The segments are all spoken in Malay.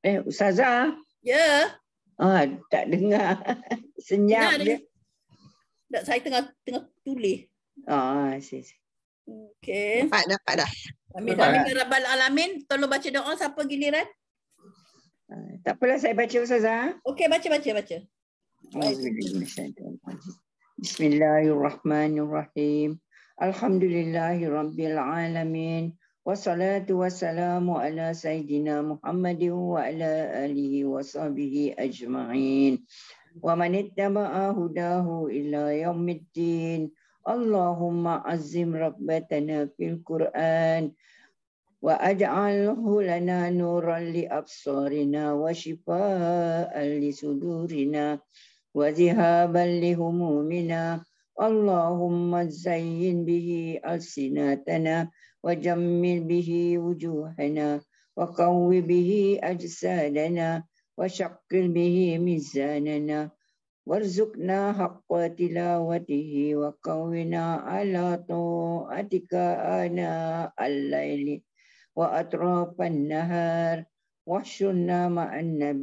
Eh, Saza? Ya. Ah, tak dengar. Senyap dengar, dia. Dengar. Tak, saya tengah tengah tulis. Ah, oh, sis. Okey. Dapat, dapat dah. Amin. Amin. Ya Rabbal Alamin. Tolong baca doa siapa giliran. Ah, tak apalah saya baca Saza. Okey, baca, baca, baca. Bismillahirrahmanirrahim. Alhamdulillahirrabbilalamin. Alhamdulillahirrahmanirrahim. Wassalatu wassalamu ala sayyidina Muhammadin wa ala alihi wa sahbihi ajma'in. Wa man hudahu ila yaumiddin. Allahumma azim rabbatana fil Qur'an. Wa aj'alhu lana nuran li absarina wa shifa'an li sudurina. Wa zihaban li humumina. Wa اللهم زين به ألسنتنا وجمل به وجوهنا وقو به أجسادنا وشقل به ميزاننا وارزقنا حق تلاوته وقونا على طاعتك آناء الليل وأطراف النهار وحشنا مع wa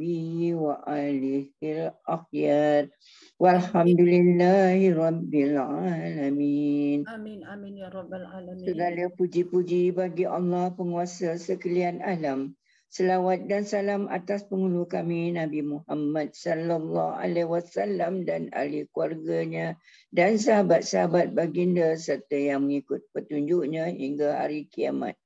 وآله al-Akhyar. Walhamdulillahi Rabbil Alamin. Amin, Amin, Ya Rabbil Alamin. segala puji-puji bagi Allah penguasa sekalian alam Selawat dan salam atas penghulu kami Nabi Muhammad sallallahu alaihi wasallam dan ahli keluarganya dan sahabat-sahabat baginda serta yang mengikut petunjuknya hingga hari kiamat.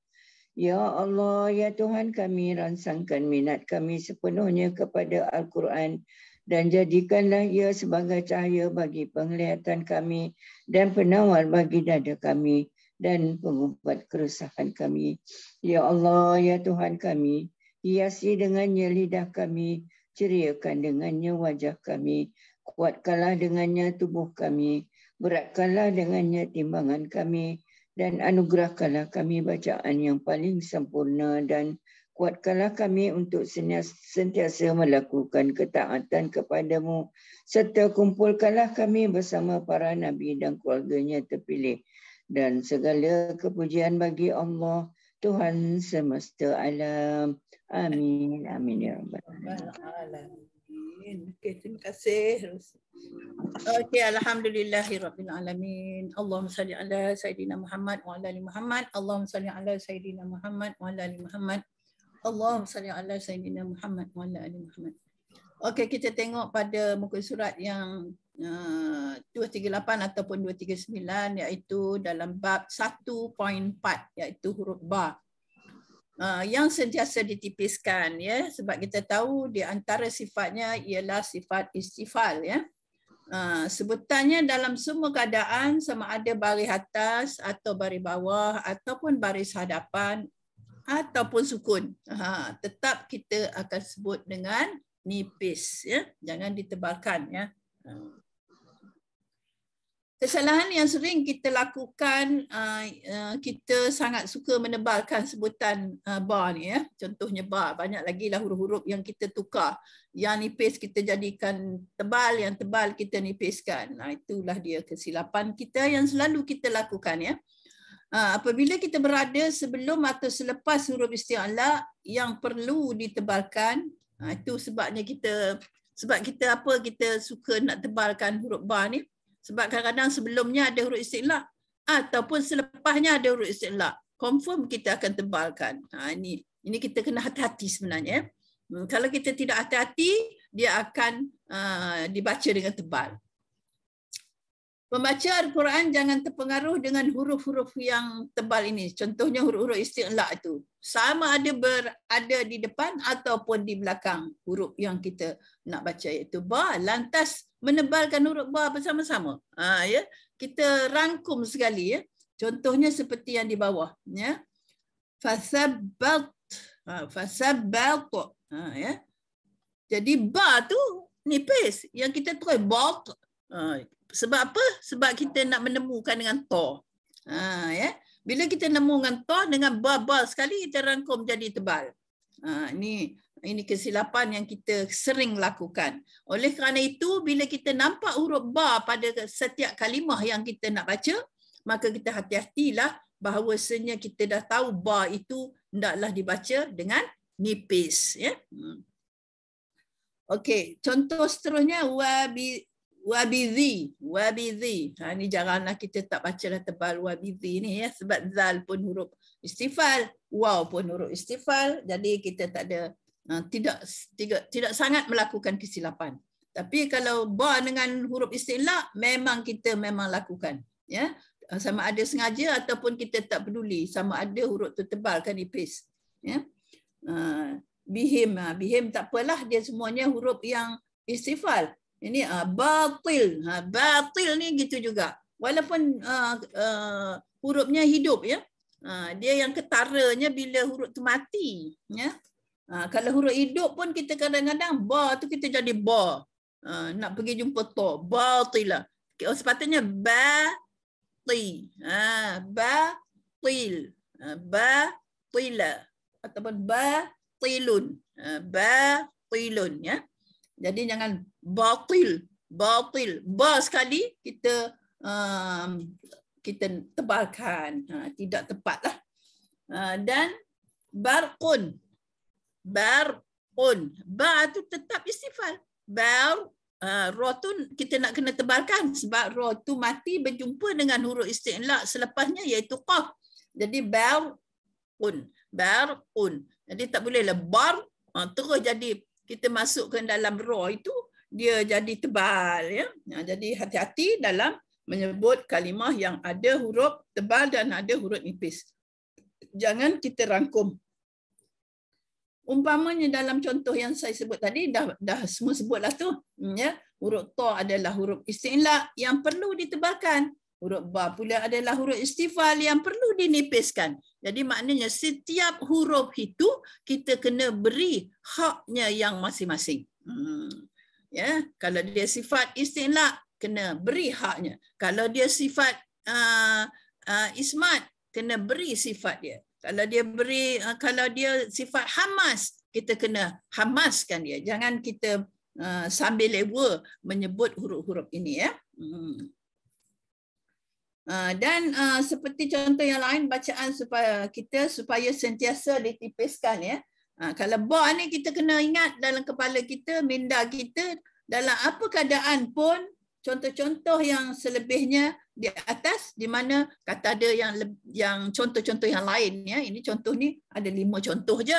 Ya Allah, Ya Tuhan kami ransangkan minat kami sepenuhnya kepada Al-Quran dan jadikanlah ia sebagai cahaya bagi penglihatan kami dan penawar bagi dada kami dan pengubat kerusakan kami. Ya Allah, Ya Tuhan kami, hiasi dengannya lidah kami, ceriakan dengannya wajah kami, kuatkanlah dengannya tubuh kami, beratkanlah dengannya timbangan kami, dan anugerahkanlah kami bacaan yang paling sempurna dan kuatkanlah kami untuk sentiasa melakukan ketaatan kepadamu serta kumpulkanlah kami bersama para nabi dan keluarganya terpilih dan segala kepujian bagi Allah Tuhan semesta alam. Amin. Amin ya rabbal alamin. Amin. Okay, terima kasih. Okay, Alhamdulillahirrabbilalamin. Allahumma salli ala Sayyidina Muhammad wa ala Muhammad. Allahumma salli ala Sayyidina Muhammad wa ala Muhammad. Allahumma salli ala Sayyidina Muhammad wa ala Muhammad. Okay, kita tengok pada muka surat yang uh, 238 ataupun 239 iaitu dalam bab 1.4 iaitu huruf Ba. Ba. Ha, yang sentiasa ditipiskan ya sebab kita tahu di antara sifatnya ialah sifat istifal ya uh, sebutannya dalam semua keadaan sama ada baris atas atau baris bawah ataupun baris hadapan ataupun sukun ha, tetap kita akan sebut dengan nipis ya jangan ditebalkan ya uh. Kesalahan yang sering kita lakukan, uh, uh, kita sangat suka menebalkan sebutan uh, bar ni. Ya. Contohnya bar, banyak lagi lah huruf-huruf yang kita tukar. Yang nipis kita jadikan tebal, yang tebal kita nipiskan. Nah, itulah dia kesilapan kita yang selalu kita lakukan. ya. Apabila kita berada sebelum atau selepas huruf istia'la' yang perlu ditebalkan, itu sebabnya kita sebab kita apa kita suka nak tebalkan huruf bar ni. Sebab kadang-kadang sebelumnya ada huruf istilah ataupun selepasnya ada huruf istilah. Confirm kita akan tebalkan. Ha, ini, ini kita kena hati-hati sebenarnya. Eh. Hmm, kalau kita tidak hati-hati, dia akan uh, dibaca dengan tebal. Pembaca Al-Quran jangan terpengaruh dengan huruf-huruf yang tebal ini. Contohnya huruf-huruf istiqlak itu. Sama ada berada di depan ataupun di belakang huruf yang kita nak baca iaitu ba. Lantas menebalkan huruf ba bersama-sama. Ha, ya? Kita rangkum sekali. Ya? Contohnya seperti yang di bawah. Ya? Fasabat. Ha, fasabat. Ha, ya? Jadi ba tu nipis. Yang kita tulis bot. Ha, sebab apa? Sebab kita nak menemukan dengan to. Ha, ya. Bila kita nemu dengan to dengan babal sekali kita rangkum jadi tebal. Ha, ini ini kesilapan yang kita sering lakukan. Oleh kerana itu, bila kita nampak huruf ba pada setiap kalimah yang kita nak baca, maka kita hati-hatilah bahawa sebenarnya kita dah tahu ba itu hendaklah dibaca dengan nipis. Ya? Hmm. Okey, contoh seterusnya, wa wabizi wabizi ha ni janganlah kita tak bacalah tebal wabizi ni ya sebab zal pun huruf istifal waw pun huruf istifal jadi kita tak ada ha, tidak tidak tidak sangat melakukan kesilapan tapi kalau ba dengan huruf istilah memang kita memang lakukan ya ha, sama ada sengaja ataupun kita tak peduli sama ada huruf tu tebal kan nipis ya uh, bihim ha, bihim tak apalah dia semuanya huruf yang istifal ini uh, batil ha, batil ni gitu juga walaupun uh, uh, hurufnya hidup ya uh, dia yang ketaranya bila huruf tu mati ya uh, kalau huruf hidup pun kita kadang-kadang ba tu kita jadi ba uh, nak pergi jumpa to batila lah. oh, sepatutnya ba ti ha ba til ba tila lah. ataupun ba tilun ba tilun ya jadi jangan batil batil ba sekali kita um, kita tebalkan ha, tidak tepatlah uh, dan barqun barqun ba tu tetap istifal bar uh, ha, ra tu kita nak kena tebalkan sebab roh tu mati berjumpa dengan huruf istinlak selepasnya iaitu qaf jadi barqun barqun jadi tak boleh lebar ha, terus jadi kita masukkan dalam roh itu dia jadi tebal ya ha, jadi hati-hati dalam menyebut kalimah yang ada huruf tebal dan ada huruf nipis jangan kita rangkum umpamanya dalam contoh yang saya sebut tadi dah dah semua sebutlah tu hmm, ya huruf ta adalah huruf istinla yang perlu ditebalkan huruf ba pula adalah huruf istifal yang perlu dinipiskan jadi maknanya setiap huruf itu kita kena beri haknya yang masing-masing hmm ya kalau dia sifat istinlak kena beri haknya kalau dia sifat uh, uh, ismat kena beri sifat dia kalau dia beri uh, kalau dia sifat hamas kita kena hamaskan dia jangan kita uh, sambil lewa menyebut huruf-huruf ini ya hmm. Uh, dan uh, seperti contoh yang lain bacaan supaya kita supaya sentiasa ditipiskan ya Ha, kalau bah ni kita kena ingat dalam kepala kita, minda kita, dalam apa keadaan pun, contoh-contoh yang selebihnya di atas, di mana kata ada yang yang contoh-contoh yang lain. ya. Ini contoh ni, ada lima contoh je.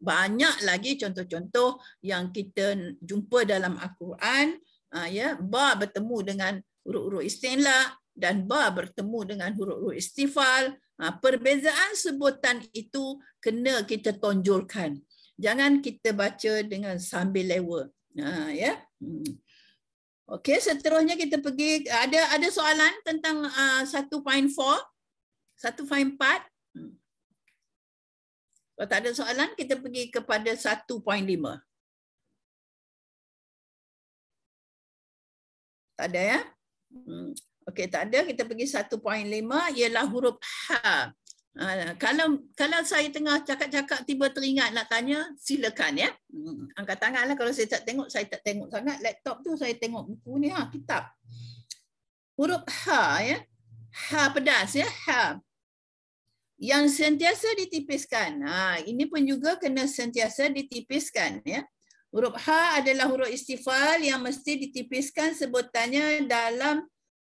Banyak lagi contoh-contoh yang kita jumpa dalam Al-Quran. Ha, ya. Bah bertemu dengan huruf-huruf istilah dan ba bertemu dengan huruf-huruf istifal. Ha, perbezaan sebutan itu kena kita tonjolkan. Jangan kita baca dengan sambil lewa. Ha, ya. Hmm. Okey, seterusnya kita pergi ada ada soalan tentang uh, 1.4 1.4 kalau tak ada soalan, kita pergi kepada 1.5. Tak ada ya? Hmm. Okey, tak ada. Kita pergi 1.5 ialah huruf ha. kalau kalau saya tengah cakap-cakap tiba teringat nak tanya, silakan ya. Hmm, angkat tanganlah kalau saya tak tengok, saya tak tengok sangat laptop tu saya tengok buku ni ha, kitab. Huruf H ya. H pedas ya, H Yang sentiasa ditipiskan. Ha, ini pun juga kena sentiasa ditipiskan ya. Huruf H adalah huruf istifal yang mesti ditipiskan sebutannya dalam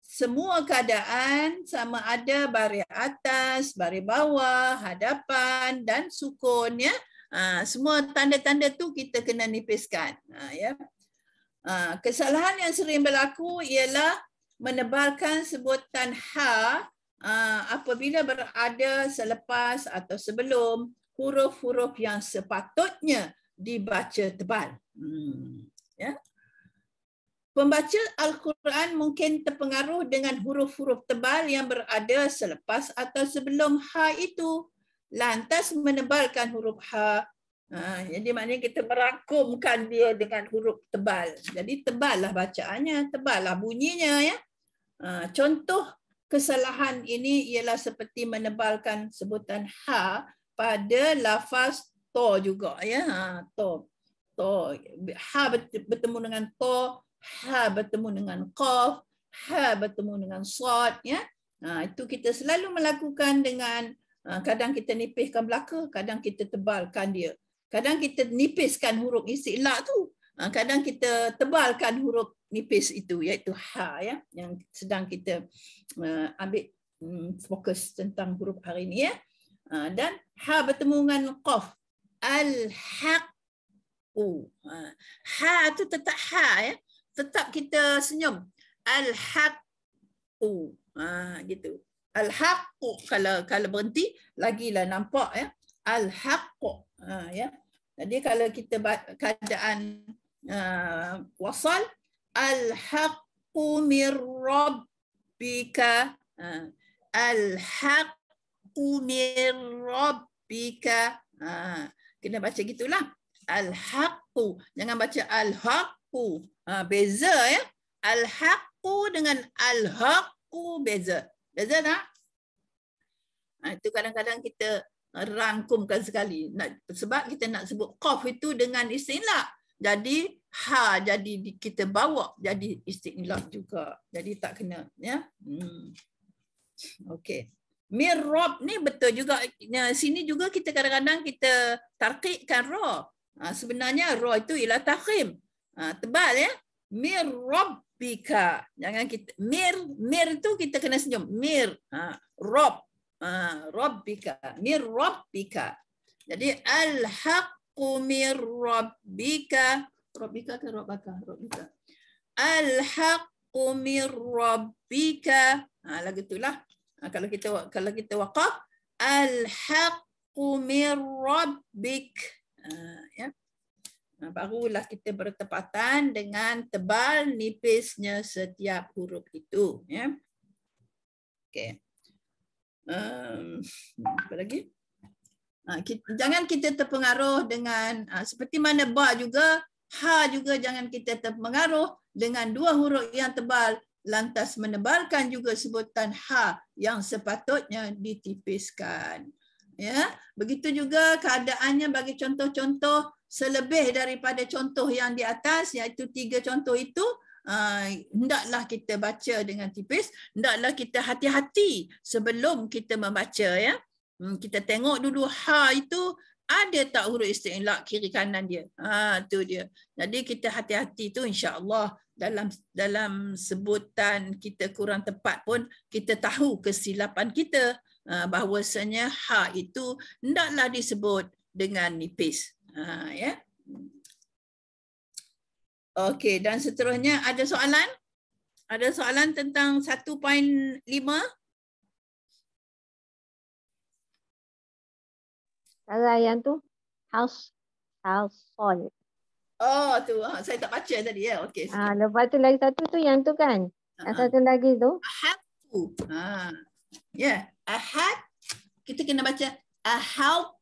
semua keadaan sama ada bari atas, bari bawah, hadapan dan sukun ya. Ha, semua tanda-tanda tu kita kena nipiskan. Ha, ya. Ha, kesalahan yang sering berlaku ialah menebalkan sebutan ha apabila berada selepas atau sebelum huruf-huruf yang sepatutnya dibaca tebal. Hmm, ya. Pembaca Al-Quran mungkin terpengaruh dengan huruf-huruf tebal yang berada selepas atau sebelum ha itu. Lantas menebalkan huruf ha. ha jadi maknanya kita merangkumkan dia dengan huruf tebal. Jadi teballah bacaannya, teballah bunyinya ya. Ha, contoh kesalahan ini ialah seperti menebalkan sebutan ha pada lafaz to juga ya. Ha, to. To. Ha bertemu dengan to ha bertemu dengan qaf ha bertemu dengan sad ya ha, itu kita selalu melakukan dengan ha, kadang kita nipiskan belaka kadang kita tebalkan dia kadang kita nipiskan huruf istilah tu ha, kadang kita tebalkan huruf nipis itu iaitu ha ya yang sedang kita uh, ambil um, fokus tentang huruf hari ini ya ha, dan ha bertemu dengan qaf al haq Oh. Ha. tu tetap ha ya tetap kita senyum al alhaqu ha gitu al alhaqu kalau kalau berhenti lagilah nampak ya al alhaqu ha ya jadi kalau kita keadaan uh, wasal alhaqu mir rabbika ha alhaqu mir rabbika ha kena baca gitulah al alhaqu jangan baca al alhaq haqqu ha, beza ya al haqqu dengan al haqqu beza beza tak ha, itu kadang-kadang kita rangkumkan sekali nak, sebab kita nak sebut qaf itu dengan istilah jadi ha jadi kita bawa jadi istilah juga jadi tak kena ya hmm. okey Mir ni betul juga. Nah, sini juga kita kadang-kadang kita tarqiqkan ra. Ha, sebenarnya ra itu ialah takhim. Ha, tebal ya. Mir robika Jangan kita mir mir tu kita kena senyum. Mir ha, Rob ha, robika Mir robika Jadi alhaqu mir robika robika ke robika Robbika. Alhaqu mir robika Ha, lagu itulah. Ha, kalau kita kalau kita waqaf alhaqu mir robik Ha, ya. Ha, barulah kita bertepatan dengan tebal nipisnya setiap huruf itu ya okey um, apa lagi ha, kita, jangan kita terpengaruh dengan ha, seperti mana ba juga ha juga jangan kita terpengaruh dengan dua huruf yang tebal lantas menebalkan juga sebutan ha yang sepatutnya ditipiskan ya begitu juga keadaannya bagi contoh-contoh selebih daripada contoh yang di atas iaitu tiga contoh itu ah, hendaklah uh, kita baca dengan tipis hendaklah kita hati-hati sebelum kita membaca ya hmm, kita tengok dulu ha itu ada tak huruf istilah kiri kanan dia ha tu dia jadi kita hati-hati tu insyaallah dalam dalam sebutan kita kurang tepat pun kita tahu kesilapan kita Ah, bahawasanya ha itu hendaklah disebut dengan nipis. Ha, ya. Okey, dan seterusnya ada soalan? Ada soalan tentang 1.5? Ada yang tu house household. Oh, tu. Ah, saya tak baca tadi ya. Okey. Ah, ha, lepas tu lagi satu tu yang tu kan? Yang uh-huh. satu lagi tu? Have to. Ha. Yeah. Ya ahad kita kena baca ahal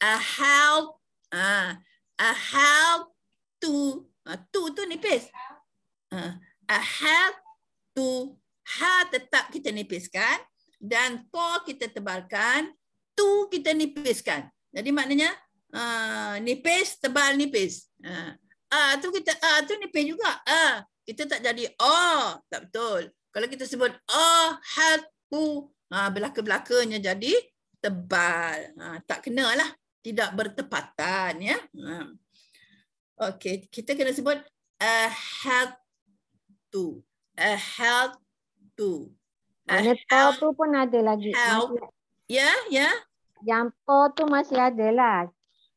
ahal ah ahal tu tu tu nipis ahal tu ha tetap kita nipiskan dan to kita tebalkan tu kita nipiskan jadi maknanya ha, nipis tebal nipis ah tu kita ah tu nipis juga ah uh, kita tak jadi oh tak betul kalau kita sebut ah oh, hal ha, belaka-belakanya jadi tebal. Ha, tak lah Tidak bertepatan. ya. Ha. Okey, kita kena sebut a help to. A help to. Ada tau tu pun ada lagi. Ya, ya. Yang to tu masih ada lah.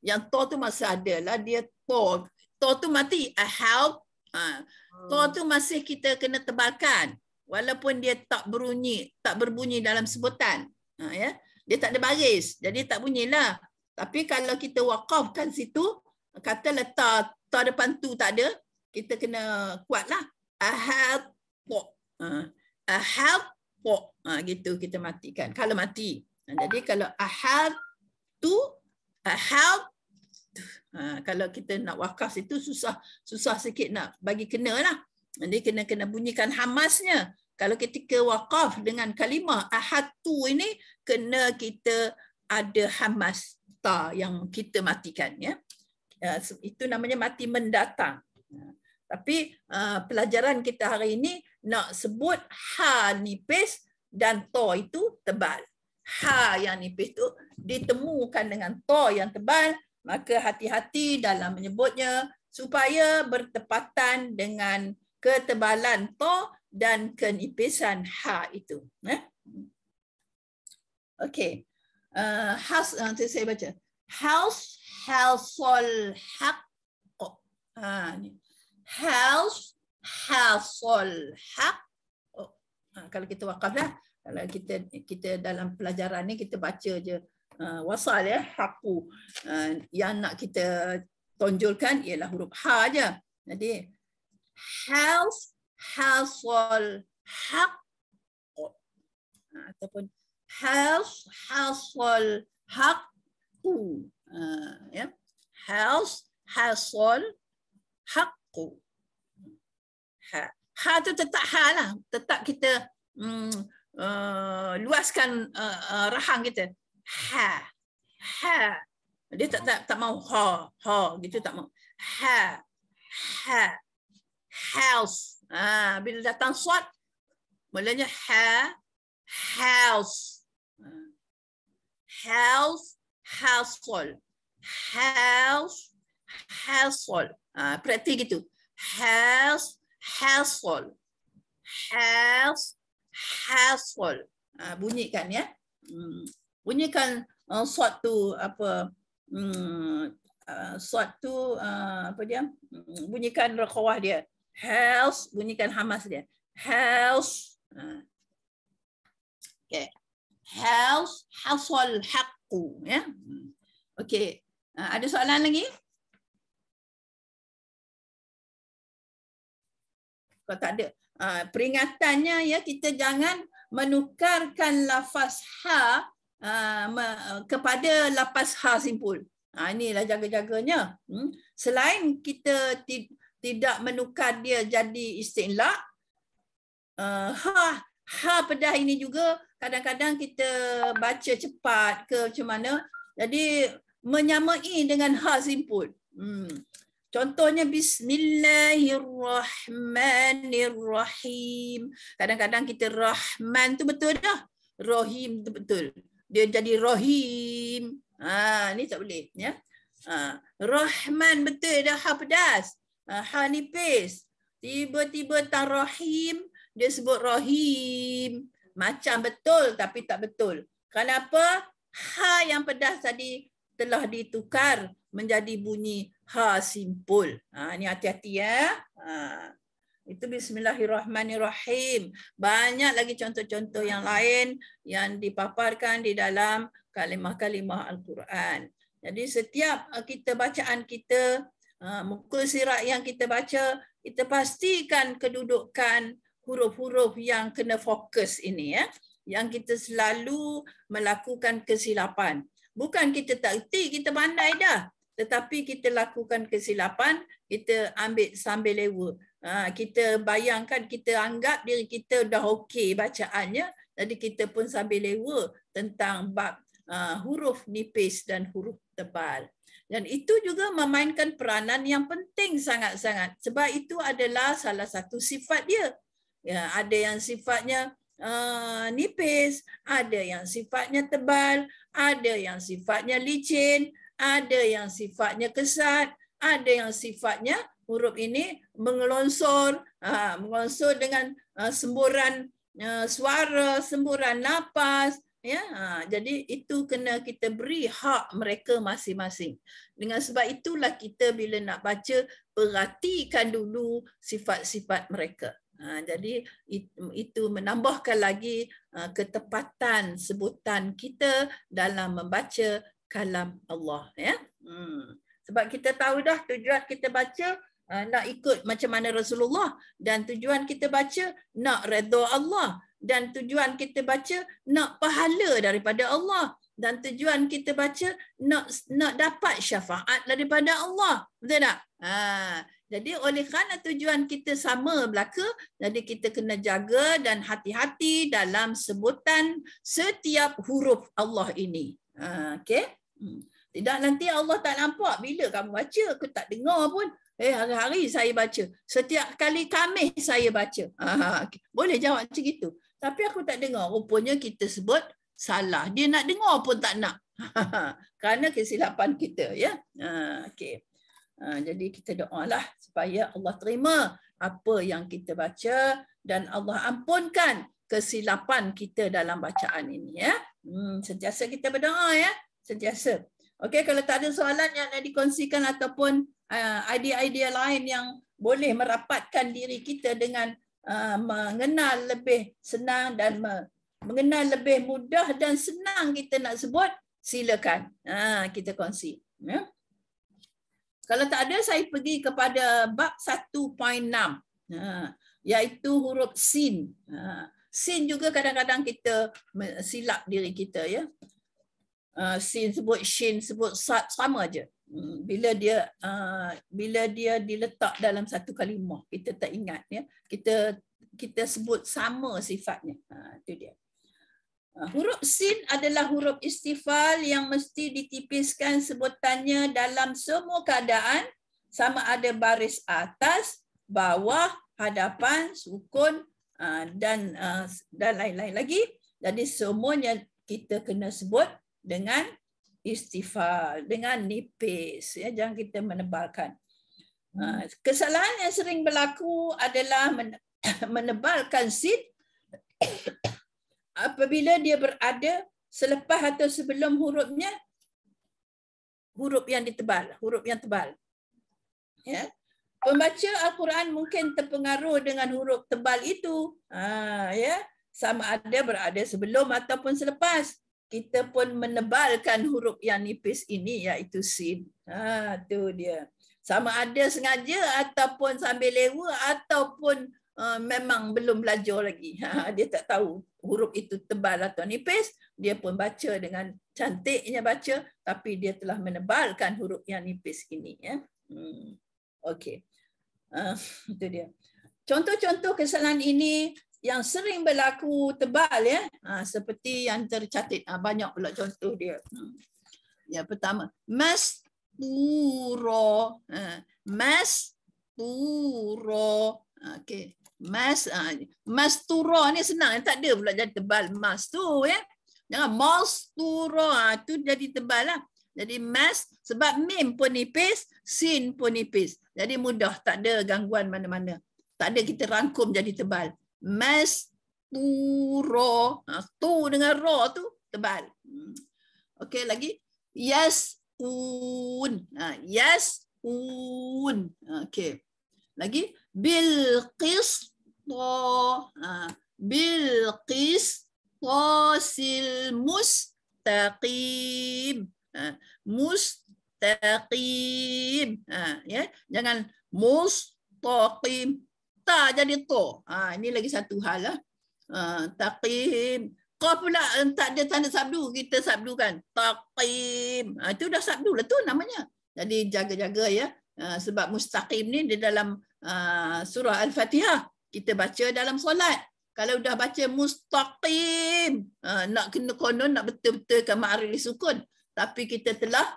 Yang to tu masih ada lah. Dia to. To tu mati. A help. Ha. Hmm. To tu masih kita kena tebalkan walaupun dia tak berbunyi, tak berbunyi dalam sebutan. Ha, ya. Dia tak ada baris, jadi tak bunyilah. Tapi kalau kita wakafkan situ, katalah ta, ta depan tu tak ada, kita kena kuatlah. Ahadpo. Ha, Ahadpo. Ha, gitu kita matikan. Kalau mati. Ha, jadi kalau ahad tu, ahad ha, kalau kita nak wakaf situ susah susah sikit nak bagi kena lah. Jadi kena kena bunyikan hamasnya kalau ketika wakaf dengan kalimah ahad tu ini kena kita ada hamas ta yang kita matikan ya, ya itu namanya mati mendatang ya, tapi uh, pelajaran kita hari ini nak sebut ha nipis dan to itu tebal ha yang nipis itu ditemukan dengan to yang tebal maka hati-hati dalam menyebutnya supaya bertepatan dengan ketebalan to dan kenipisan ha itu. Eh? Okay, uh, has uh, nanti saya baca. House hasol hak. Oh, ha ni. House hasol hak. Oh, ha, kalau kita wakaf lah. kalau kita kita dalam pelajaran ni kita baca je uh, wasal ya haku uh, ha, yang nak kita tonjolkan ialah huruf h aja. Jadi house hasol hak ataupun has hasol hak ku ah, ya has hasol hak ku ha ha tu tetap ha lah tetap kita mm, uh, luaskan uh, uh, rahang kita ha ha dia tak tak tak mau ha ha gitu tak mau ha ha house Ha, bila datang suat, mulanya ha, house. Ha. House, household. House, household. Ha, praktik gitu. House, household. House, household. Ha, bunyikan ya. Hmm. Bunyikan uh, suat tu apa. Hmm, uh, suat tu uh, apa dia. Hmm, bunyikan rekawah dia. Health bunyikan hamas dia Health ha. okay Health hasil hakku ya okay ha, ada soalan lagi kalau tak ada ha, peringatannya ya kita jangan menukarkan lafaz ha kepada lafaz ha simpul Ini inilah jaga-jaganya. Hmm. Selain kita tid- tidak menukar dia jadi istilah. Eh, uh, ha, ha pedah ini juga kadang-kadang kita baca cepat ke macam mana. Jadi menyamai dengan ha simpul. Hmm. Contohnya bismillahirrahmanirrahim. Kadang-kadang kita rahman tu betul dah. Rahim tu betul. Dia jadi rahim. Ha, ni tak boleh. Ya? Ha. Rahman betul dah. Ha pedas ha nipis tiba-tiba rahim, dia sebut rahim macam betul tapi tak betul kenapa ha yang pedas tadi telah ditukar menjadi bunyi ha simpul ha ni hati-hati ya ha itu bismillahirrahmanirrahim banyak lagi contoh-contoh yang lain yang dipaparkan di dalam kalimah-kalimah al-Quran jadi setiap uh, kita bacaan kita Ha, muka sirat yang kita baca, kita pastikan kedudukan huruf-huruf yang kena fokus ini ya. Yang kita selalu melakukan kesilapan. Bukan kita tak erti, kita pandai dah. Tetapi kita lakukan kesilapan, kita ambil sambil lewa. Ha, kita bayangkan, kita anggap diri kita dah okey bacaannya. Jadi kita pun sambil lewa tentang bab uh, huruf nipis dan huruf tebal. Dan itu juga memainkan peranan yang penting sangat-sangat. Sebab itu adalah salah satu sifat dia. Ya, ada yang sifatnya uh, nipis, ada yang sifatnya tebal, ada yang sifatnya licin, ada yang sifatnya kesat, ada yang sifatnya huruf ini mengelonsor, uh, mengelonsor dengan uh, semburan uh, suara, semburan nafas, Ya, jadi itu kena kita beri hak mereka masing-masing. Dengan sebab itulah kita bila nak baca perhatikan dulu sifat-sifat mereka. Ha, jadi itu menambahkan lagi ha, ketepatan sebutan kita dalam membaca kalam Allah. Ya, hmm. sebab kita tahu dah tujuan kita baca ha, nak ikut macam mana Rasulullah dan tujuan kita baca nak redha Allah dan tujuan kita baca nak pahala daripada Allah dan tujuan kita baca nak nak dapat syafaat daripada Allah betul tak ha jadi oleh kerana tujuan kita sama belaka jadi kita kena jaga dan hati-hati dalam sebutan setiap huruf Allah ini ha okey hmm. tidak nanti Allah tak nampak bila kamu baca aku tak dengar pun Eh, hari-hari saya baca. Setiap kali kami saya baca. Aha, ha, ha, okay. Boleh jawab macam itu. Tapi aku tak dengar. Rupanya kita sebut salah. Dia nak dengar pun tak nak. Kerana kesilapan kita. ya. Ha, okay. ha, jadi kita doalah supaya Allah terima apa yang kita baca dan Allah ampunkan kesilapan kita dalam bacaan ini. ya. Hmm, sentiasa kita berdoa. ya. Sentiasa. Okay, kalau tak ada soalan yang nak dikongsikan ataupun uh, idea-idea lain yang boleh merapatkan diri kita dengan Ah, mengenal lebih senang dan mengenal lebih mudah dan senang kita nak sebut, silakan ha, kita kongsi. Ya. Kalau tak ada, saya pergi kepada bab 1.6 ha, ya, iaitu huruf sin. Ha, sin juga kadang-kadang kita silap diri kita. ya. Uh, sin sebut shin sebut sama aja bila dia uh, bila dia diletak dalam satu kalimah kita tak ingat ya kita kita sebut sama sifatnya ha itu dia uh, huruf sin adalah huruf istifal yang mesti ditipiskan sebutannya dalam semua keadaan sama ada baris atas bawah hadapan sukun uh, dan uh, dan lain-lain lagi jadi semuanya kita kena sebut dengan istighfar dengan nipis ya jangan kita menebalkan ha, kesalahan yang sering berlaku adalah menebalkan seed apabila dia berada selepas atau sebelum hurufnya huruf yang ditebal huruf yang tebal ya pembaca al-Quran mungkin terpengaruh dengan huruf tebal itu ha ya sama ada berada sebelum ataupun selepas kita pun menebalkan huruf yang nipis ini iaitu sin. Ha tu dia. Sama ada sengaja ataupun sambil lewa ataupun uh, memang belum belajar lagi. Ha dia tak tahu huruf itu tebal atau nipis, dia pun baca dengan cantiknya baca tapi dia telah menebalkan huruf yang nipis ini ya. Hmm. Okey. Uh, ah, itu dia. Contoh-contoh kesalahan ini yang sering berlaku tebal ya ha, seperti yang tercatat ha, banyak pula contoh dia hmm. pertama mas turo, ha, mas turo, ha, okey mas ha, mas turo ni senang tak ada pula jadi tebal mas tu ya jangan mas turo ha, tu jadi tebal lah jadi mas sebab mim pun nipis sin pun nipis jadi mudah tak ada gangguan mana-mana tak ada kita rangkum jadi tebal Masturo. Ha, tu dengan ro tu tebal. Hmm. Okey lagi. Yes un. Ha, yes un. Ha, okey. Lagi bil qis to. Ha, bil qis tosil mustaqim. Ha, mustaqim. Ha, ya. Jangan mustaqim ta jadi to. Ha, ini lagi satu hal lah. Ha, taqim. Kau pula tak ada tanda sabdu, kita sabdu kan. Taqim. Ha, itu dah sabdu lah tu namanya. Jadi jaga-jaga ya. Ha, sebab mustaqim ni di dalam ha, surah Al-Fatihah. Kita baca dalam solat. Kalau dah baca mustaqim, ha, nak kena konon, nak betul-betulkan ma'aril sukun. Tapi kita telah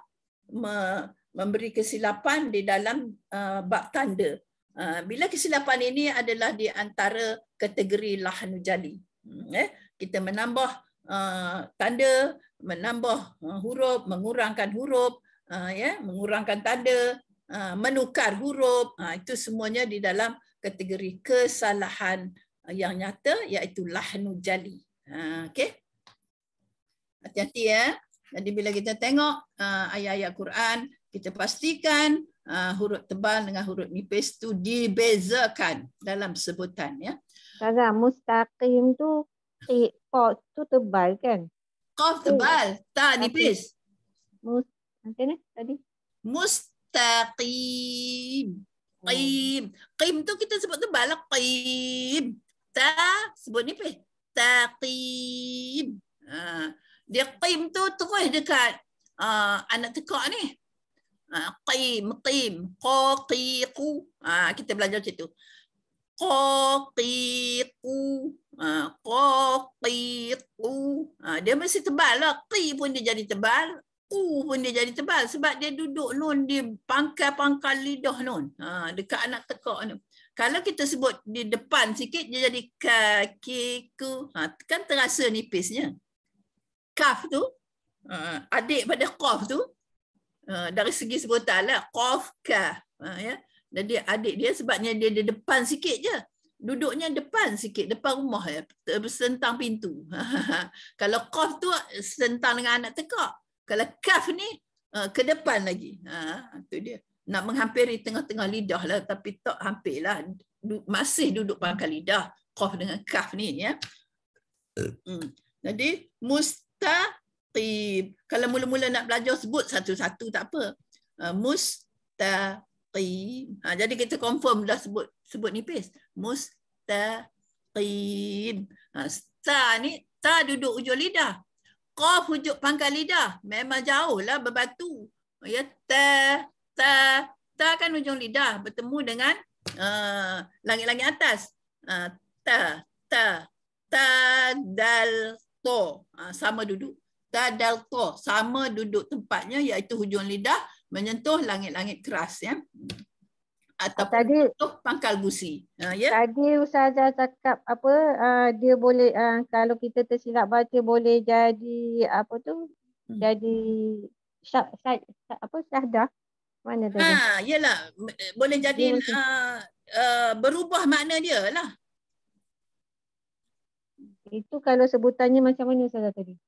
memberi kesilapan di dalam uh, bab tanda. Ah, bila kesilapan ini adalah di antara kategori lahanu jali. Hmm, eh, kita menambah uh, tanda, menambah uh, huruf, mengurangkan huruf, uh, yeah, mengurangkan tanda, uh, menukar huruf. Uh, itu semuanya di dalam kategori kesalahan yang nyata iaitu lahanu jali. Uh, okay. Hati-hati ya. Jadi bila kita tengok uh, ayat-ayat Quran, kita pastikan Ah, huruf tebal dengan huruf nipis tu dibezakan dalam sebutan ya. Ustazah, mustaqim tu ta tu tebal kan? Qaf tebal, tak nipis. Mus macam ni tadi. Mustaqim. Qim. Qim tu kita sebut tebal lah. Qim. Ta sebut nipis. Taqim. Ha. Dia qim tu terus dekat uh, anak tekak ni. Ha, qaim qaim qaqiqu ha, kita belajar macam tu qaqiqu ha, qaqiqu dia mesti tebal lah qi pun dia jadi tebal u pun dia jadi tebal sebab dia duduk nun di pangkal-pangkal lidah nun ha dekat anak tekak ni kalau kita sebut di depan sikit dia jadi kakiku ha kan terasa nipisnya kaf tu adik pada qaf tu Ha, dari segi sebutan lah. Qaf, ka. Ha, ya. Jadi adik dia sebabnya dia di depan sikit je. Duduknya depan sikit, depan rumah ya. Sentang pintu. Ha, Kalau qaf tu sentang dengan anak tegak. Kalau kaf ni ke depan lagi. Ha, tu dia. Nak menghampiri tengah-tengah lidah lah. Tapi tak hampir lah. Masih duduk pangkal lidah. Qaf dengan kaf ni ya. Eh. Hmm. Jadi musta mustaqib. Kalau mula-mula nak belajar sebut satu-satu tak apa. Uh, mustaqib. Ha, jadi kita confirm dah sebut sebut nipis. Mustaqib. Ha, ta ni ta duduk ujung lidah. Qaf hujuk pangkal lidah. Memang jauh lah berbatu. Ya ta ta ta kan ujung lidah bertemu dengan uh, langit-langit atas. Uh, ta ta ta dal to. Uh, sama duduk tadalqa sama duduk tempatnya iaitu hujung lidah menyentuh langit-langit keras ya atau tadi tu pangkal gusi ha, ya tadi ustazah cakap apa eh, dia boleh eh, kalau kita tersilap baca boleh jadi apa tu hmm. jadi syah, syah, syah, apa syahdah mana tadi ha iyalah boleh jadi uh, berubah makna dia lah itu kalau sebutannya macam mana ustazah tadi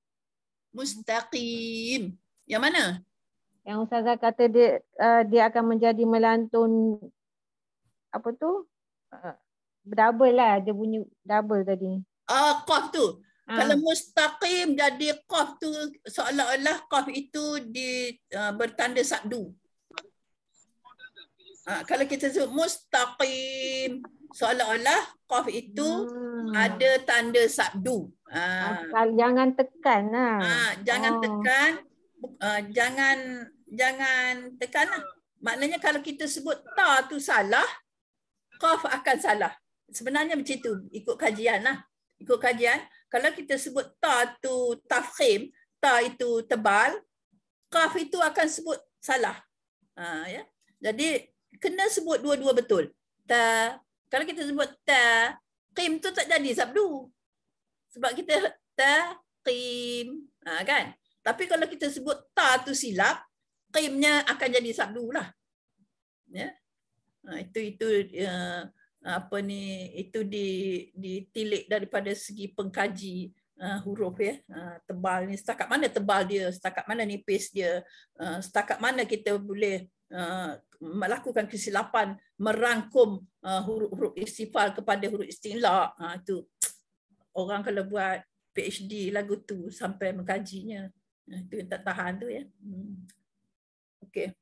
mustaqim. Yang mana? Yang saya kata dia uh, dia akan menjadi melantun apa tu? Uh, double lah dia bunyi double tadi. Ah uh, qaf tu. Ha. Kalau mustaqim jadi qaf tu seolah-olah qaf itu di uh, bertanda sabdu. Ha, kalau kita sebut mustaqim seolah-olah qaf itu hmm. ada tanda sabdu. Hmm. Ha. Jangan tekan lah. Ha. Jangan oh. tekan. Uh, jangan jangan tekan lah. Maknanya kalau kita sebut ta tu salah, qaf akan salah. Sebenarnya macam tu. Ikut kajian lah. Ikut kajian. Kalau kita sebut ta tu tafkhim, ta itu tebal, qaf itu akan sebut salah. Ha, ya. Jadi kena sebut dua-dua betul. Ta. Kalau kita sebut ta, qim tu tak jadi sabdu sebab kita taqim ha, kan tapi kalau kita sebut ta tu silap qimnya akan jadi sabdu lah ya ha, itu itu uh, apa ni itu di ditilik daripada segi pengkaji uh, huruf ya uh, tebal ni setakat mana tebal dia setakat mana nipis dia uh, setakat mana kita boleh uh, melakukan kesilapan merangkum uh, huruf-huruf istifal kepada huruf istilah? uh, itu orang kalau buat PhD lagu tu sampai mengkajinya. Itu eh, yang tak tahan tu ya. Hmm. Okey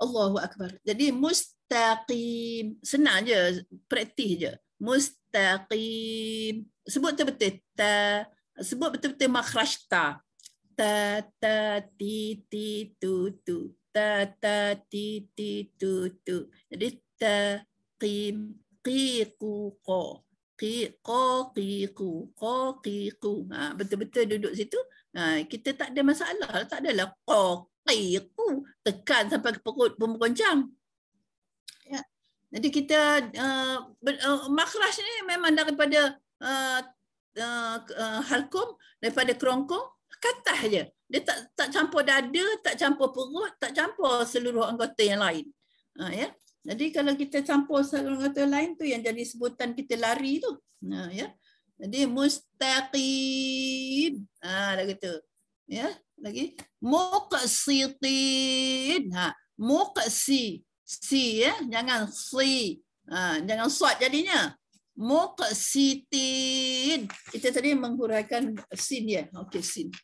Allahu Akbar. Jadi mustaqim. Senang je. Praktis je. Mustaqim. Sebut betul-betul. Ta. Sebut betul-betul makhraj ta. Ta ta ti ti tu tu. Ta ta ti ti tu tu. Jadi ta qim. Qi ku ko qi qa ha betul-betul duduk situ ha kita tak ada masalah tak adalah qa tekan sampai ke perut pun meroncang ya jadi kita uh, uh, makhraj ni memang daripada uh, eh, uh, uh, halkum daripada kerongkong katah aja. dia tak tak campur dada tak campur perut tak campur seluruh anggota yang lain ha ya jadi kalau kita campur satu kata lain tu yang jadi sebutan kita lari tu. Ha ya. Jadi mustaqim. Ha dah gitu. Ya, lagi muqsitin. Ha muqsi. Si ya, jangan si. Ha jangan suat jadinya. Muqsitin. Kita tadi menghuraikan sin ya. Okey sin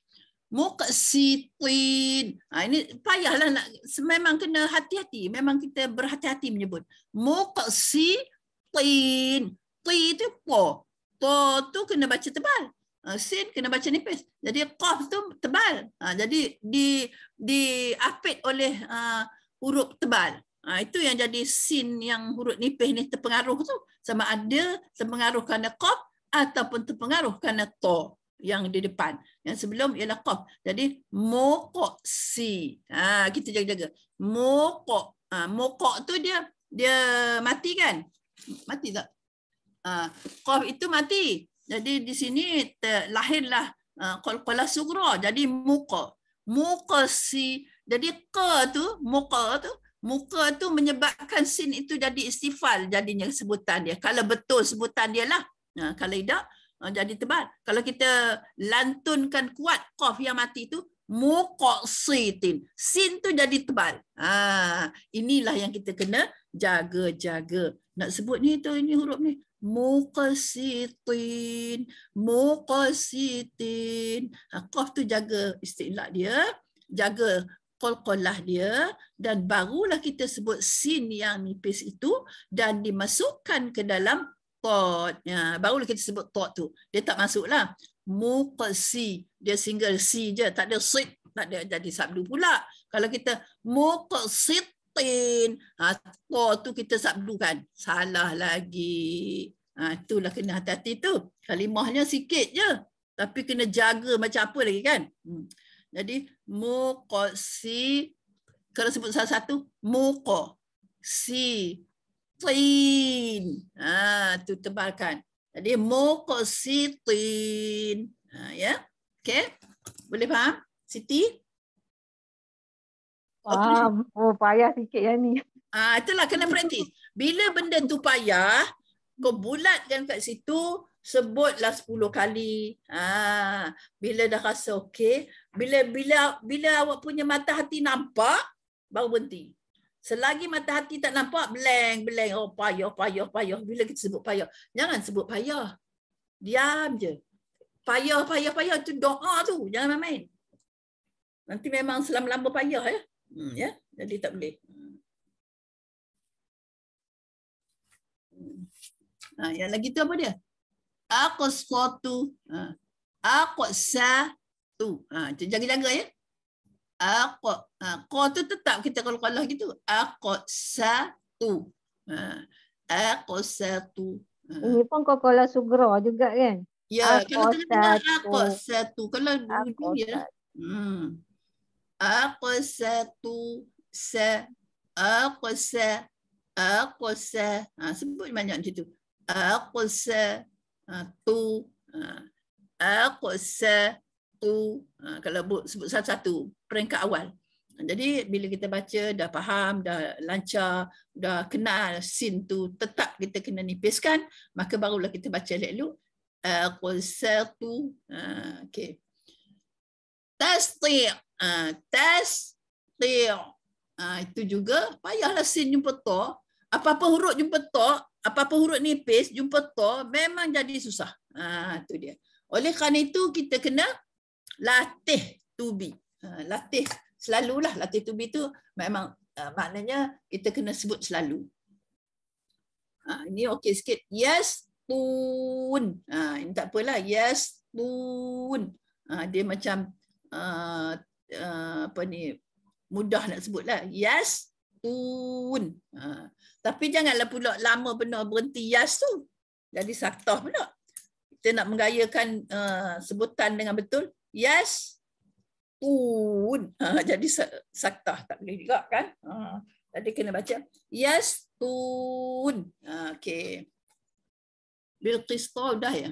muqsitin. Ha, ini payahlah nak memang kena hati-hati. Memang kita berhati-hati menyebut. Muqsitin. Ti itu po. To tu kena baca tebal. Ha, sin kena baca nipis. Jadi qaf tu tebal. Ha, jadi di diapit oleh uh, huruf tebal. Ha, itu yang jadi sin yang huruf nipis ni terpengaruh tu. Sama ada terpengaruh kerana qaf ataupun terpengaruh kerana to yang di depan. Yang sebelum ialah qaf. Jadi muqsi. Ha kita jaga-jaga. Muq. Ha muqq tu dia dia mati kan? Mati tak? Ha qaf itu mati. Jadi di sini lahirlah ha, qalqalah sugra. Jadi muq. Muqsi. Jadi q tu muq tu muka tu menyebabkan sin itu jadi istifal jadinya sebutan dia. Kalau betul sebutan dia lah. Ha, kalau tidak Ah, jadi tebal. Kalau kita lantunkan kuat qaf yang mati itu muqsitin. Sin tu jadi tebal. Ha, ah, inilah yang kita kena jaga-jaga. Nak sebut ni tu ini huruf ni muqsitin muqsitin. Ha, ah, qaf tu jaga istilah dia, jaga qalqalah dia dan barulah kita sebut sin yang nipis itu dan dimasukkan ke dalam thought ya baru kita sebut thought tu dia tak masuklah muqsi dia single c je tak ada sit tak ada jadi sabdu pula kalau kita muqsitin ha to tu kita sabdu kan, salah lagi ha itulah kena hati-hati tu kalimahnya sikit je tapi kena jaga macam apa lagi kan hmm. jadi muqsi kalau sebut salah satu muqsi muqsitin. Ha tu tebalkan. Jadi muqsitin. Ha ya. Okey. Boleh faham? Siti? Faham. Okay. Oh payah sikit yang ni. Ah ha, itulah kena praktis. Bila benda tu payah, kau bulatkan kat situ sebutlah sepuluh kali. Ha, bila dah rasa okey, bila bila bila awak punya mata hati nampak baru berhenti. Selagi mata hati tak nampak, blank, blank. Oh, payah, payah, payah. Bila kita sebut payah? Jangan sebut payah. Diam je. Payah, payah, payah. Itu doa tu. Jangan main Nanti memang selama-lama payah. Ya? Hmm, ya? Jadi tak boleh. Hmm. Ha, yang lagi tu apa dia? aku tu. Ha, aku satu tu. Ha, jaga-jaga ya. Aku, ha, qa tu tetap kita kalau qalah gitu Aku satu ha aqa satu ha. ini pun kau qalah sugra juga kan ya kalau kita tengah aku satu kalau dulu ya hmm aqa satu sa aqa sa aqa sa ha, sebut banyak macam tu aqa sa ha, tu ha. aqa sa satu ha, kalau sebut satu-satu peringkat awal. Jadi bila kita baca dah faham, dah lancar, dah kenal sin tu tetap kita kena nipiskan, maka barulah kita baca lelu. elok qulsatu ha, okey. Tasti' ha, tasti' itu juga payahlah sin jumpa to, apa-apa huruf jumpa to, apa-apa huruf nipis jumpa to memang jadi susah. Ah tu dia. Oleh kerana itu kita kena uh, latih tubi. Ha, latih selalulah latih tubi tu memang ha, maknanya kita kena sebut selalu. Ha, ini okey sikit. Yes tun. ini tak apalah. Yes tun. dia macam apa ni mudah nak sebutlah. Yes tun. tapi janganlah pula lama benar berhenti yes tu. Jadi saktah pula. Kita nak menggayakan uh, sebutan dengan betul yes tun ha, jadi sakta tak boleh juga kan ha, tadi kena baca yes tun ha, okey bil dah ya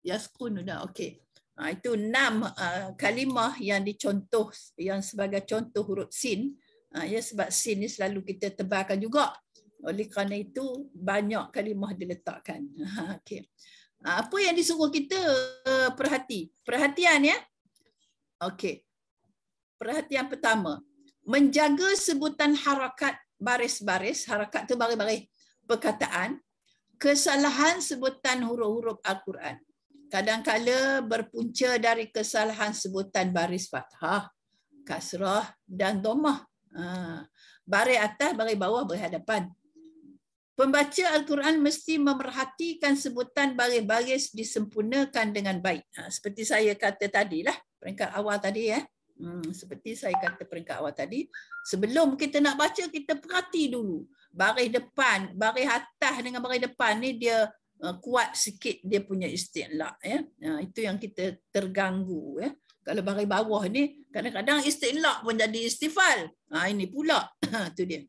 yes tun dah Okay. ha, itu enam uh, kalimah yang dicontoh yang sebagai contoh huruf sin ha, ya sebab sin ni selalu kita tebalkan juga oleh kerana itu banyak kalimah diletakkan ha, okey Ah, apa yang disuruh kita eh, perhati perhatian ya okey perhatian pertama menjaga sebutan harakat baris-baris harakat tu baris-baris perkataan kesalahan sebutan huruf-huruf al-Quran Kadang-kala berpunca dari kesalahan sebutan baris fathah kasrah dan dhammah ha baris atas baris bawah berhadapan Pembaca Al-Quran mesti memerhatikan sebutan baris-baris disempurnakan dengan baik. Ha, seperti saya kata tadi lah, peringkat awal tadi ya. Hmm, seperti saya kata peringkat awal tadi, sebelum kita nak baca kita perhati dulu baris depan, baris atas dengan baris depan ni dia uh, kuat sikit dia punya istilah ya. Ha, itu yang kita terganggu ya. Kalau baris bawah ni kadang-kadang istilah pun jadi istifal. Ha, ini pula tu dia.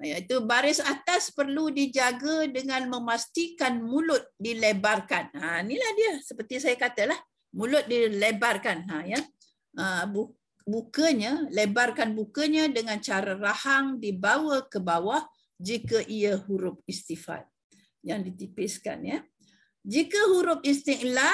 Iaitu baris atas perlu dijaga dengan memastikan mulut dilebarkan. Ha, inilah dia. Seperti saya katalah. Mulut dilebarkan. Ha, ya. ha, bu bukanya, lebarkan bukanya dengan cara rahang dibawa ke bawah jika ia huruf istifat yang ditipiskan. ya. Jika huruf istilah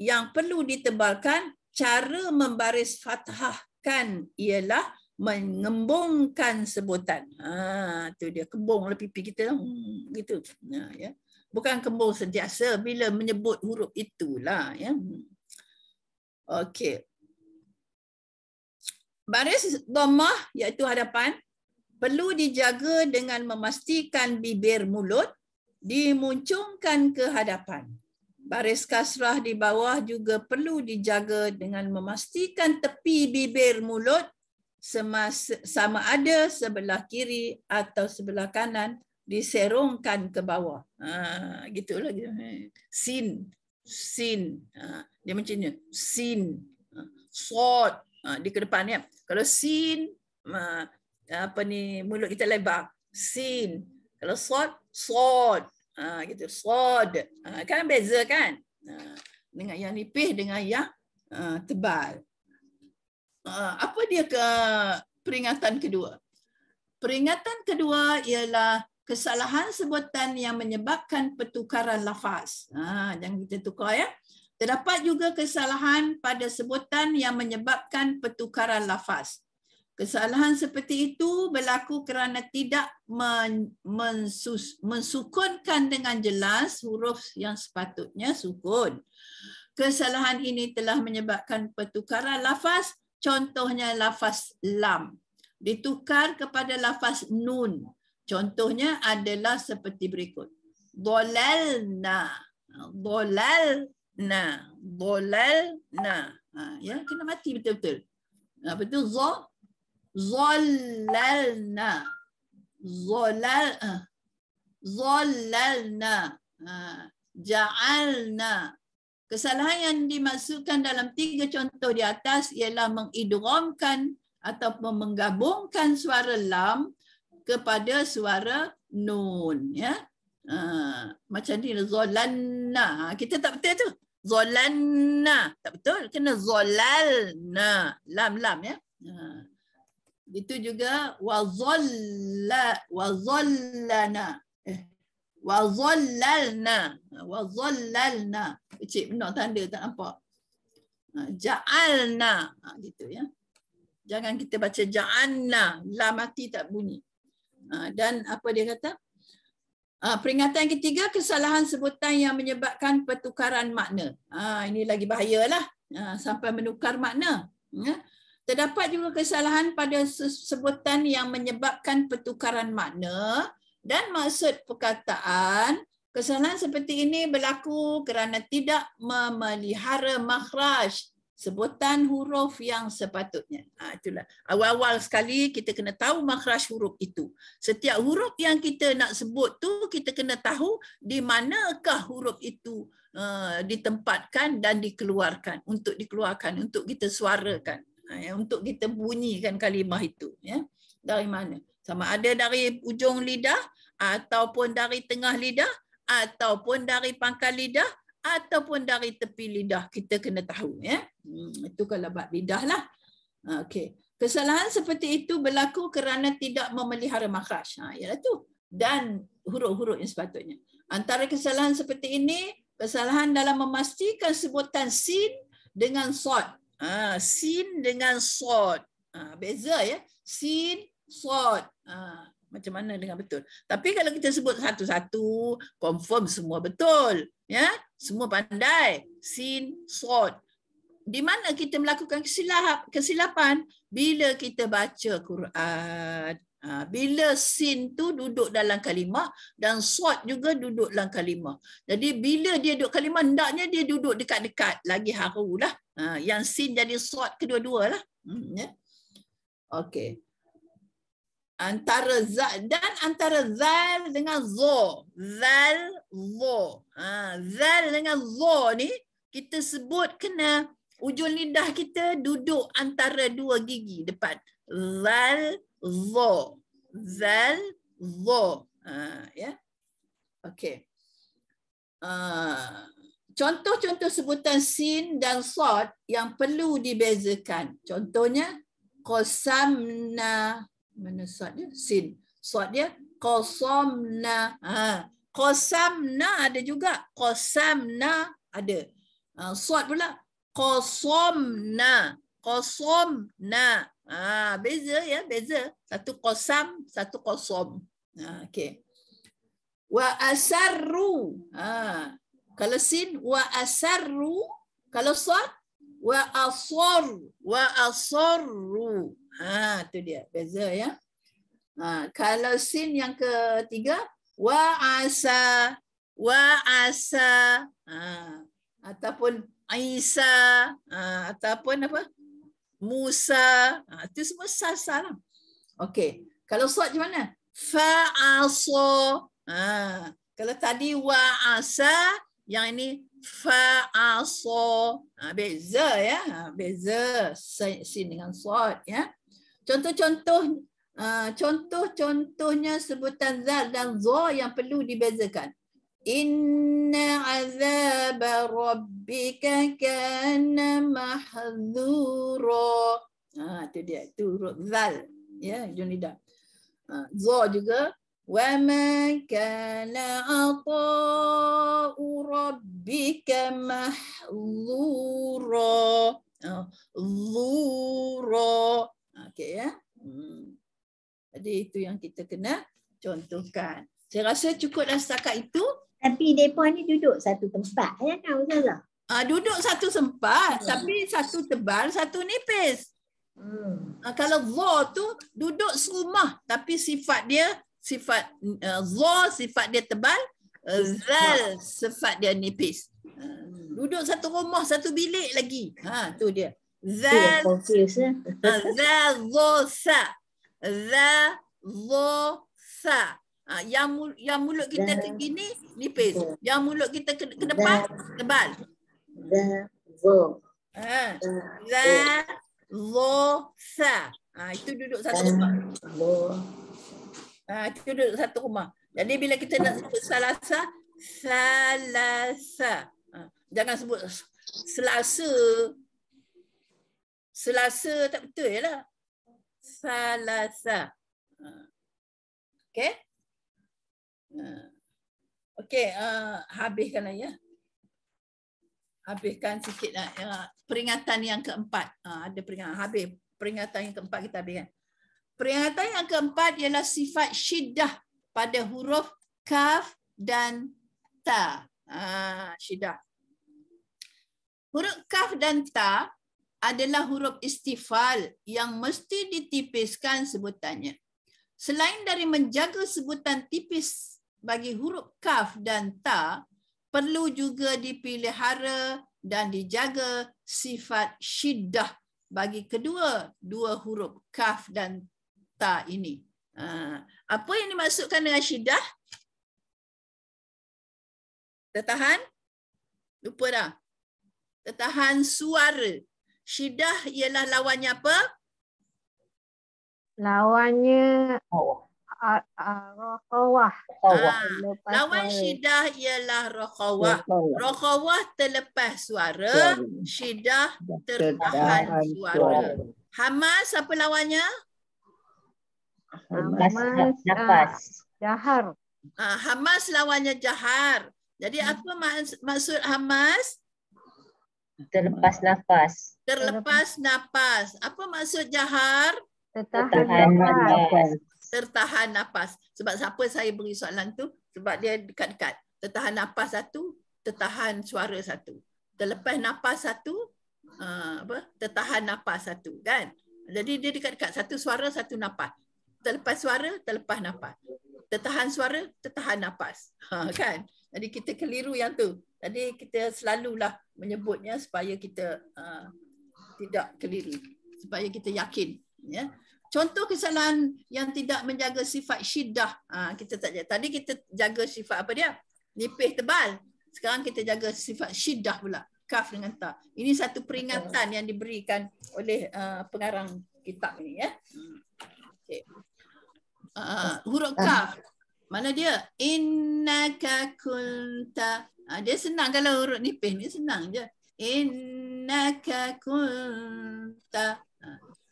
yang perlu ditebalkan, cara membaris fathahkan ialah mengembungkan sebutan. Ha, tu dia kembung lebih pipi kita tu lah. hmm, gitu. Ha, ya. Bukan kembung sentiasa bila menyebut huruf itulah ya. Okey. Baris domah iaitu hadapan perlu dijaga dengan memastikan bibir mulut dimuncungkan ke hadapan. Baris kasrah di bawah juga perlu dijaga dengan memastikan tepi bibir mulut semasa, sama ada sebelah kiri atau sebelah kanan diserongkan ke bawah. Ha, gitulah. Ha, sin. Sin. Ha, dia macam ni. Sin. Ha, sod. Ha, di kedepan ya. Kalau sin, ha, apa ni mulut kita lebar. Sin. Kalau sod, sod. Ha, gitu. Sod. Ha, kan beza kan? Ha, dengan yang nipih dengan yang uh, tebal. Ah, apa dia ke peringatan kedua? Peringatan kedua ialah kesalahan sebutan yang menyebabkan pertukaran lafaz. Ha, jangan kita tukar ya. Terdapat juga kesalahan pada sebutan yang menyebabkan pertukaran lafaz. Kesalahan seperti itu berlaku kerana tidak men, mensus, mensukunkan dengan jelas huruf yang sepatutnya sukun. Kesalahan ini telah menyebabkan pertukaran lafaz contohnya lafaz lam ditukar kepada lafaz nun contohnya adalah seperti berikut dolalna dolalna dolalna ha, ya kena mati betul-betul ha, betul z zolalna zolal ha. zolalna ha, ja'alna Kesalahan yang dimaksudkan dalam tiga contoh di atas ialah mengidromkan atau menggabungkan suara lam kepada suara nun. Ya? Uh, macam ni, zolanna. Ha, kita tak betul tu. Zolanna. Tak betul. Kena zolalna. Lam-lam. ya. Uh, itu juga wazolla, wazollana. Eh, wa zallalna wa zallalna kecil benar tanda tak nampak ha, ja'alna ha, gitu ya jangan kita baca ja'anna la mati tak bunyi ha, dan apa dia kata ha, peringatan ketiga kesalahan sebutan yang menyebabkan pertukaran makna ha, ini lagi bahayalah ha, sampai menukar makna ya. terdapat juga kesalahan pada sebutan yang menyebabkan pertukaran makna dan maksud perkataan kesalahan seperti ini berlaku kerana tidak memelihara makhraj sebutan huruf yang sepatutnya. Ha, itulah. Awal-awal sekali kita kena tahu makhraj huruf itu. Setiap huruf yang kita nak sebut tu kita kena tahu di manakah huruf itu uh, ditempatkan dan dikeluarkan. Untuk dikeluarkan, untuk kita suarakan. Ha, ya, untuk kita bunyikan kalimah itu. Ya. Dari mana? sama ada dari ujung lidah ataupun dari tengah lidah ataupun dari pangkal lidah ataupun dari tepi lidah kita kena tahu ya hmm, itu kalau bab lidah lah okey kesalahan seperti itu berlaku kerana tidak memelihara makhraj ha ialah tu dan huruf-huruf yang sepatutnya antara kesalahan seperti ini kesalahan dalam memastikan sebutan sin dengan sod ha sin dengan sod ha, beza ya sin sod. Ha, ah, macam mana dengan betul. Tapi kalau kita sebut satu-satu, confirm semua betul. Ya, Semua pandai. Sin, sod. Di mana kita melakukan kesilapan? Bila kita baca Quran. Ha, bila sin tu duduk dalam kalimah dan sod juga duduk dalam kalimah. Jadi bila dia duduk kalimah, hendaknya dia duduk dekat-dekat. Lagi haru lah. Ha, ah, yang sin jadi sod kedua-dua lah. Hmm, ya? Okay antara za dan antara zal dengan zo zal zo ha zal dengan zo ni kita sebut kena ujung lidah kita duduk antara dua gigi depan zal zo zal zo ha ya yeah? okey uh, contoh-contoh sebutan sin dan sod yang perlu dibezakan contohnya qasamna mana sadnya sin sadnya qasamna ha qasamna ada juga qasamna ada ha sad pula qasamna qasamna ha beza ya beza satu qasam satu qasam ha okey wa asarru ha kalau sin wa asarru kalau sad wa asar wa asarru Ha tu dia beza ya. Ha kalau sin yang ketiga wa asa wa asa ha ataupun aisa ha, ataupun apa? Musa ha itu semua sah salam. Okey. Kalau sod macam mana? Fa aso ha kalau tadi wa asa yang ini fa aso ha, beza ya ha, beza sin dengan sod ya Contoh-contoh ah, contoh-contohnya sebutan zal dan za yang perlu dibezakan. Inna azab rabbika kana mahdhura. Ha tu dia tu zal ya junida. Ha za juga wa man kana ata rabbika mahdhura. Ha, Okey ya. Hmm. Jadi itu yang kita kena contohkan. Saya rasa cukup dah setakat itu. Tapi depa ni duduk satu tempat ya kan ustazah? Ah uh, duduk satu sempat, hmm. tapi satu tebal satu nipis. Hmm. Uh, kalau za tu duduk serumah tapi sifat dia sifat za uh, sifat dia tebal, ah, zal sifat dia nipis. Hmm. Duduk satu rumah satu bilik lagi. Ha tu dia. Zazosa. Zazosa. Ha, yang, mul- yang mulut kita ke gini, nipis. Yang mulut kita ke, ke depan, tebal. Zazosa. Ha, itu duduk satu rumah. Ha, itu duduk satu rumah. Jadi bila kita nak sebut salasa, salasa. Ha, jangan sebut selasa. Selasa tak betul ya lah. Salasa. Okay. Ha. Okay. Uh, ha. ha, habiskan lah ya. Habiskan sikit lah. Uh, peringatan yang keempat. Uh, ada peringatan. Habis. Peringatan yang keempat kita habiskan. Peringatan yang keempat ialah sifat syidah pada huruf kaf dan ta. Uh, syiddah. Huruf kaf dan ta adalah huruf istifal yang mesti ditipiskan sebutannya. Selain dari menjaga sebutan tipis bagi huruf kaf dan ta, perlu juga dipelihara dan dijaga sifat syiddah bagi kedua dua huruf kaf dan ta ini. Ha, apa yang dimaksudkan dengan syiddah? Tertahan? Lupa dah. Tertahan suara. Syidah ialah lawannya apa? Lawannya Rokawah. Ah, lawan syidah ialah Rokawah. Rokawah terlepas suara. Syidah tertahan suara. Hamas apa lawannya? Hamas nafas. Ah, Jahar. Ah, Hamas lawannya Jahar. Jadi hmm. apa maksud Hamas? Terlepas hmm. nafas. Terlepas nafas. Apa maksud jahar? Tertahan nafas. Tertahan nafas. Sebab siapa saya beri soalan tu? Sebab dia dekat-dekat. Tertahan nafas satu, tertahan suara satu. Terlepas nafas satu, uh, apa? tertahan nafas satu. kan? Jadi dia dekat-dekat. Satu suara, satu nafas. Terlepas suara, terlepas nafas. Tertahan suara, tertahan nafas. Ha, kan? Jadi kita keliru yang tu. Jadi kita selalulah menyebutnya supaya kita uh, tidak keliru. Supaya kita yakin. Ya. Contoh kesalahan yang tidak menjaga sifat syiddah. Ha, kita tak jaga. Tadi kita jaga sifat apa dia? Nipih tebal. Sekarang kita jaga sifat syiddah pula. Kaf dengan ta. Ini satu peringatan yang diberikan oleh uh, pengarang kitab ini. Ya. Okay. Uh, ah, huruf kaf. Mana dia? Innaka kunta. Ha, dia senang kalau huruf nipis ni senang je. Innaka kunta. Ha,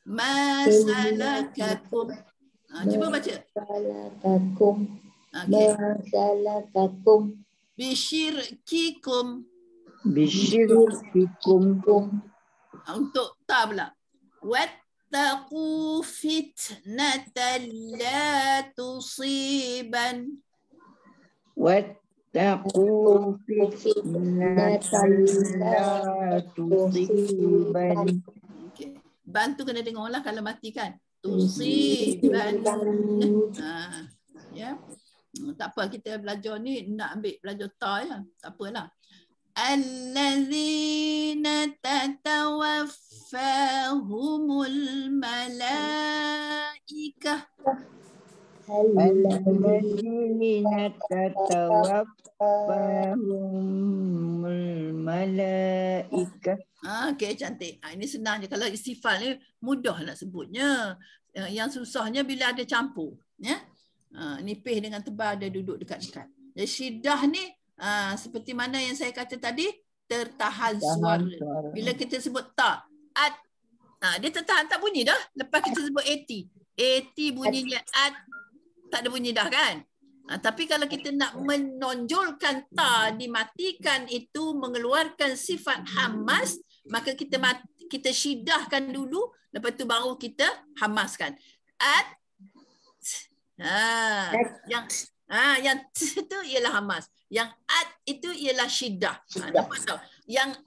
Masalakakum. Ha, cuba baca. Masalakakum. Okay. Masalakakum. Bishirkikum. Bishirkikum. Untuk ta pula. Wet واتقوا فتنة لا تصيبن واتقوا فتنة لا تصيبن Bantu kena dengar kalau mati kan. Tusiban. Ha. Ya. Tak apa kita belajar ni nak ambil belajar ta ya. Tak apalah. الذين تتوفاهم الملائكة الذين تتوفاهم الملائكة Okay, cantik. Ha, ini senang je. Kalau istifal ni mudah nak sebutnya. Eh, yang susahnya bila ada campur. Ya? Ha, ah, nipih dengan tebal ada duduk dekat-dekat. Jadi syidah ni Ah, seperti mana yang saya kata tadi tertahan suara. suara. Bila kita sebut tak at ha, dia tertahan tak bunyi dah. Lepas kita sebut at at bunyinya at tak ada bunyi dah kan? Ha, tapi kalau kita nak menonjolkan ta dimatikan itu mengeluarkan sifat hamas maka kita kita syidahkan dulu lepas tu baru kita hamaskan at ha, yang Ha, yang T itu ialah Hamas. Yang ad itu ialah Syidah. Ha, tahu? Yang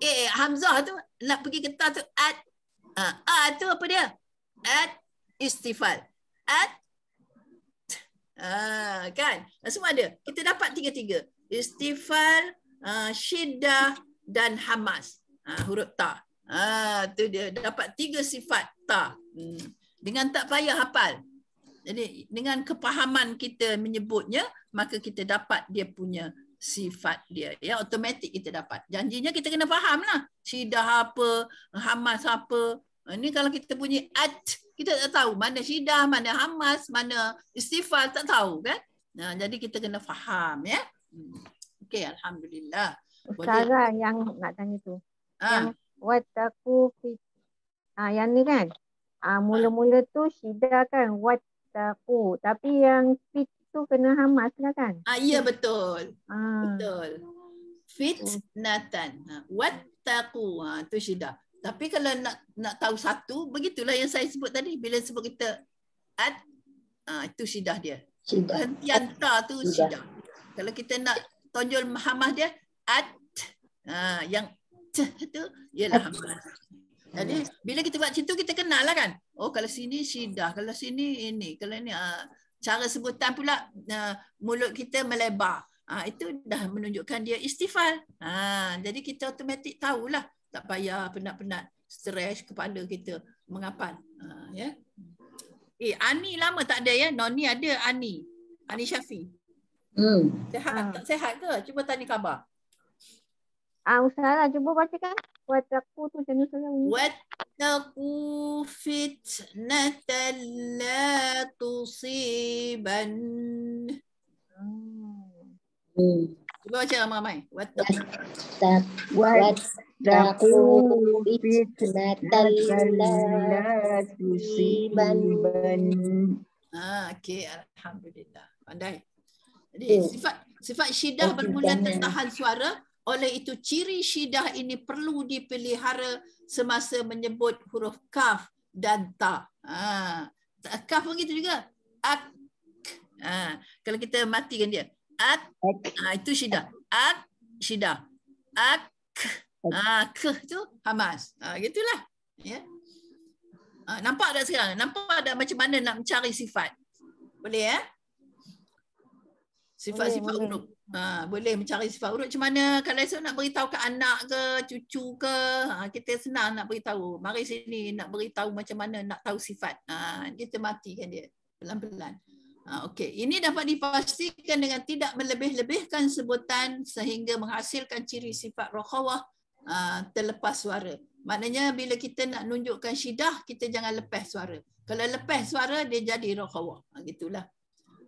eh, Hamzah tu nak pergi ke tu ad Ha, A tu apa dia? Ad Istifal. ad Ha, kan? Semua ada. Kita dapat tiga-tiga. Istifal, ha, Syidah dan Hamas. Ha, huruf Ta. Ha, tu dia dapat tiga sifat Ta. Hmm. Dengan tak payah hafal. Jadi dengan kepahaman kita menyebutnya, maka kita dapat dia punya sifat dia. Ya, automatik kita dapat. Janjinya kita kena faham lah. Sidah apa, Hamas apa. Ha, ini kalau kita punya at, kita tak tahu mana Sidah, mana Hamas, mana istifal, tak tahu kan. Nah, ha, jadi kita kena faham ya. Hmm. Okey, Alhamdulillah. Cara yang nak tanya tu. Ha. Yang aku fit. Ah, ha, yang ni kan. Ah, mula-mula tu Sidah kan. What takut. Tapi yang fit tu kena hamas lah kan? Ah, ya betul. Ah. Betul. Fit Nathan. What ah, taku? Ha, ah, tu sudah. Tapi kalau nak nak tahu satu, begitulah yang saya sebut tadi. Bila sebut kita at, ha, ah, itu sudah dia. Sudah. Hentian ta tu sudah. Kalau kita nak tonjol hamas dia, at, ah yang t tu, ialah hamas. Jadi bila kita buat macam tu kita kenal lah kan. Oh kalau sini sidah, kalau sini ini, kalau ni uh, ah, cara sebutan pula uh, mulut kita melebar. Uh, itu dah menunjukkan dia istighfar. Uh, jadi kita automatik tahulah tak payah penat-penat stress kepala kita mengapan. Uh, ya. Yeah. Eh Ani lama tak ada ya. Noni ada Ani. Ani Syafi. Hmm. Sehat, ha. sehat ke? Cuba tanya khabar. Ah, uh, Ustazah, cuba bacakan. Wataku tu macam mana lah, tusiban. Hmm. Cuba baca ramai-ramai. Wataku. Wataku fitnatan tusiban. Ah, ha, okay. Alhamdulillah. Pandai. Jadi sifat sifat syidah bermula tertahan suara oleh itu ciri syidah ini perlu dipelihara semasa menyebut huruf kaf dan ta. Ha. Kaf pun gitu juga. Ak. Ha. Kalau kita matikan dia. Ak. Ha. itu syidah. Ak syidah. Ak. Ha. Ak tu hamas. Ha. gitulah. Ya. Ha. nampak tak sekarang? Nampak tak macam mana nak mencari sifat? Boleh ya? Sifat-sifat huruf. Okay. Ha, boleh mencari sifat urut macam mana kalau saya nak beritahu ke anak ke cucu ke ha, kita senang nak beritahu mari sini nak beritahu macam mana nak tahu sifat ha, kita matikan dia pelan-pelan ha, okay. ini dapat dipastikan dengan tidak melebih-lebihkan sebutan sehingga menghasilkan ciri sifat rohawah ha, terlepas suara maknanya bila kita nak nunjukkan syidah kita jangan lepas suara kalau lepas suara dia jadi rohawah ha, gitulah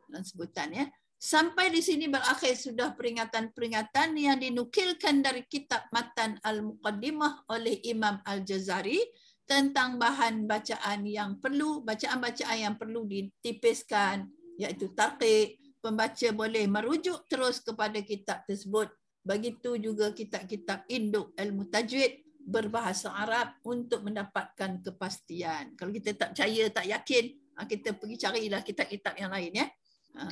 dalam sebutan ya Sampai di sini berakhir sudah peringatan-peringatan yang dinukilkan dari kitab Matan Al-Muqaddimah oleh Imam Al-Jazari tentang bahan bacaan yang perlu, bacaan-bacaan yang perlu ditipiskan iaitu tarqiq. Pembaca boleh merujuk terus kepada kitab tersebut. Begitu juga kitab-kitab induk ilmu tajwid berbahasa Arab untuk mendapatkan kepastian. Kalau kita tak percaya, tak yakin, ah, kita pergi carilah kitab-kitab yang lain. ya. Ha.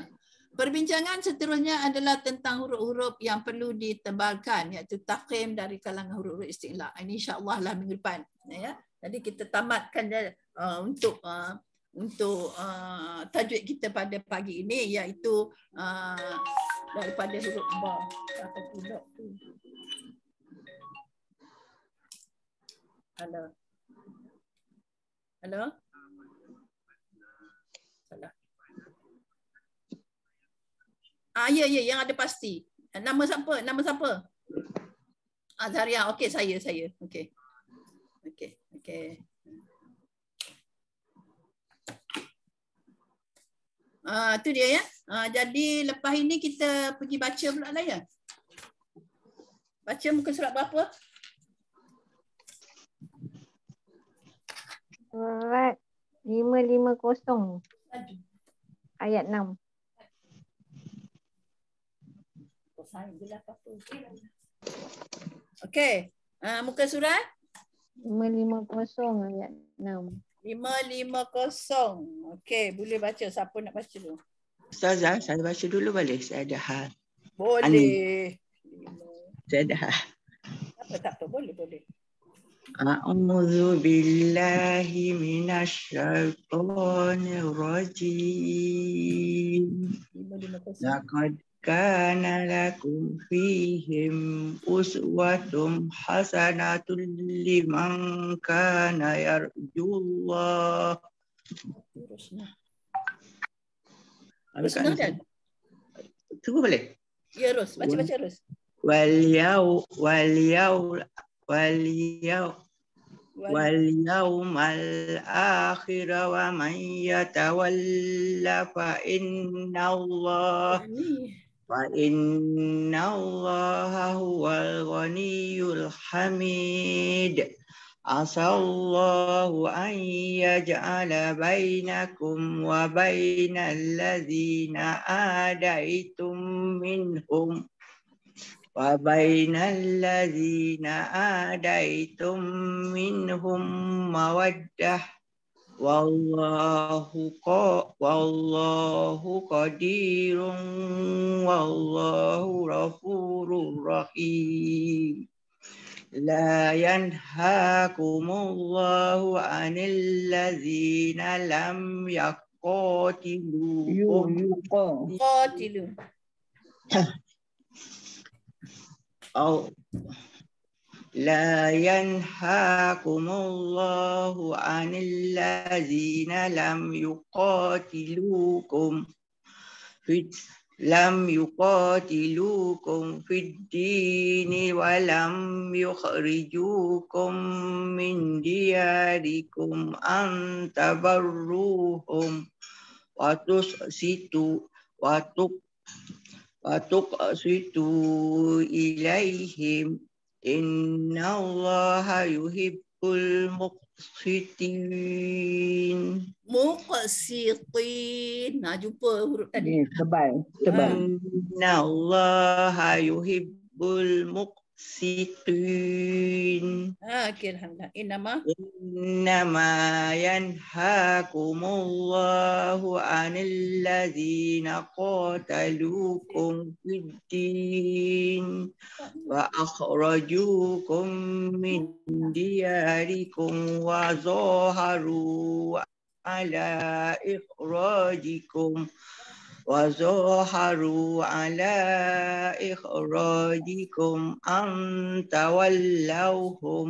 Perbincangan seterusnya adalah tentang huruf-huruf yang perlu ditebalkan iaitu tafkim dari kalangan huruf-huruf istilah. Ini insya-Allah lah minggu depan ya. Jadi kita tamatkan uh, untuk uh, untuk uh, tajuk kita pada pagi ini iaitu uh, daripada huruf ba tu. Hello. Hello. Ah ya ya yang ada pasti. Eh, nama siapa? Nama siapa? Azaria. Ah, okey saya saya. Okey. Okey. Okey. Ah uh, tu dia ya. uh, jadi lepas ini kita pergi baca pula lah ya. Baca muka surat berapa? Surat 550. Ayat 6. sanggulah ah apa Okey. Uh, muka surat? 550 ayat 6. 550. Okey, boleh baca. Siapa nak baca dulu? Ustazah, saya baca dulu boleh? Saya ada hal. Boleh. Saya ada hal. Apa tak apa, boleh, boleh. أعوذ بالله من الشيطان الرجيم لقد كان لكم فيهم أسوة حسنة لمن كان يرجو الله واليوم الآخر ومن يتولى فإن الله فإن الله هو الغني الحميد عسى الله أن يجعل بينكم وبين الذين آديتم منهم وبين الذين آديتم منهم مودة والله والله قدير والله غفور رحيم لا ينهاكم الله عن الذين لم يقاتلوا يقاتلوا لا ينهاكم الله عن الذين لم يقاتلوكم في لم يقاتلوكم في الدين ولم يخرجوكم من دياركم أن تبروهم وتسسطوا وتقسطوا إليهم Inna Allah yuhibbul muqsitin. Muqsitin. Nah, jumpa huruf tadi. Hmm, tebal. Tebal. Inna Allah yuhibbul muqsitin سيقين آكل هلا إنما إنما ينهاكم الله عن الذين قاتلوكم في الدين وأخرجوكم من دياركم وظاهروا على إخراجكم وظهروا على إخراجكم أن تولوهم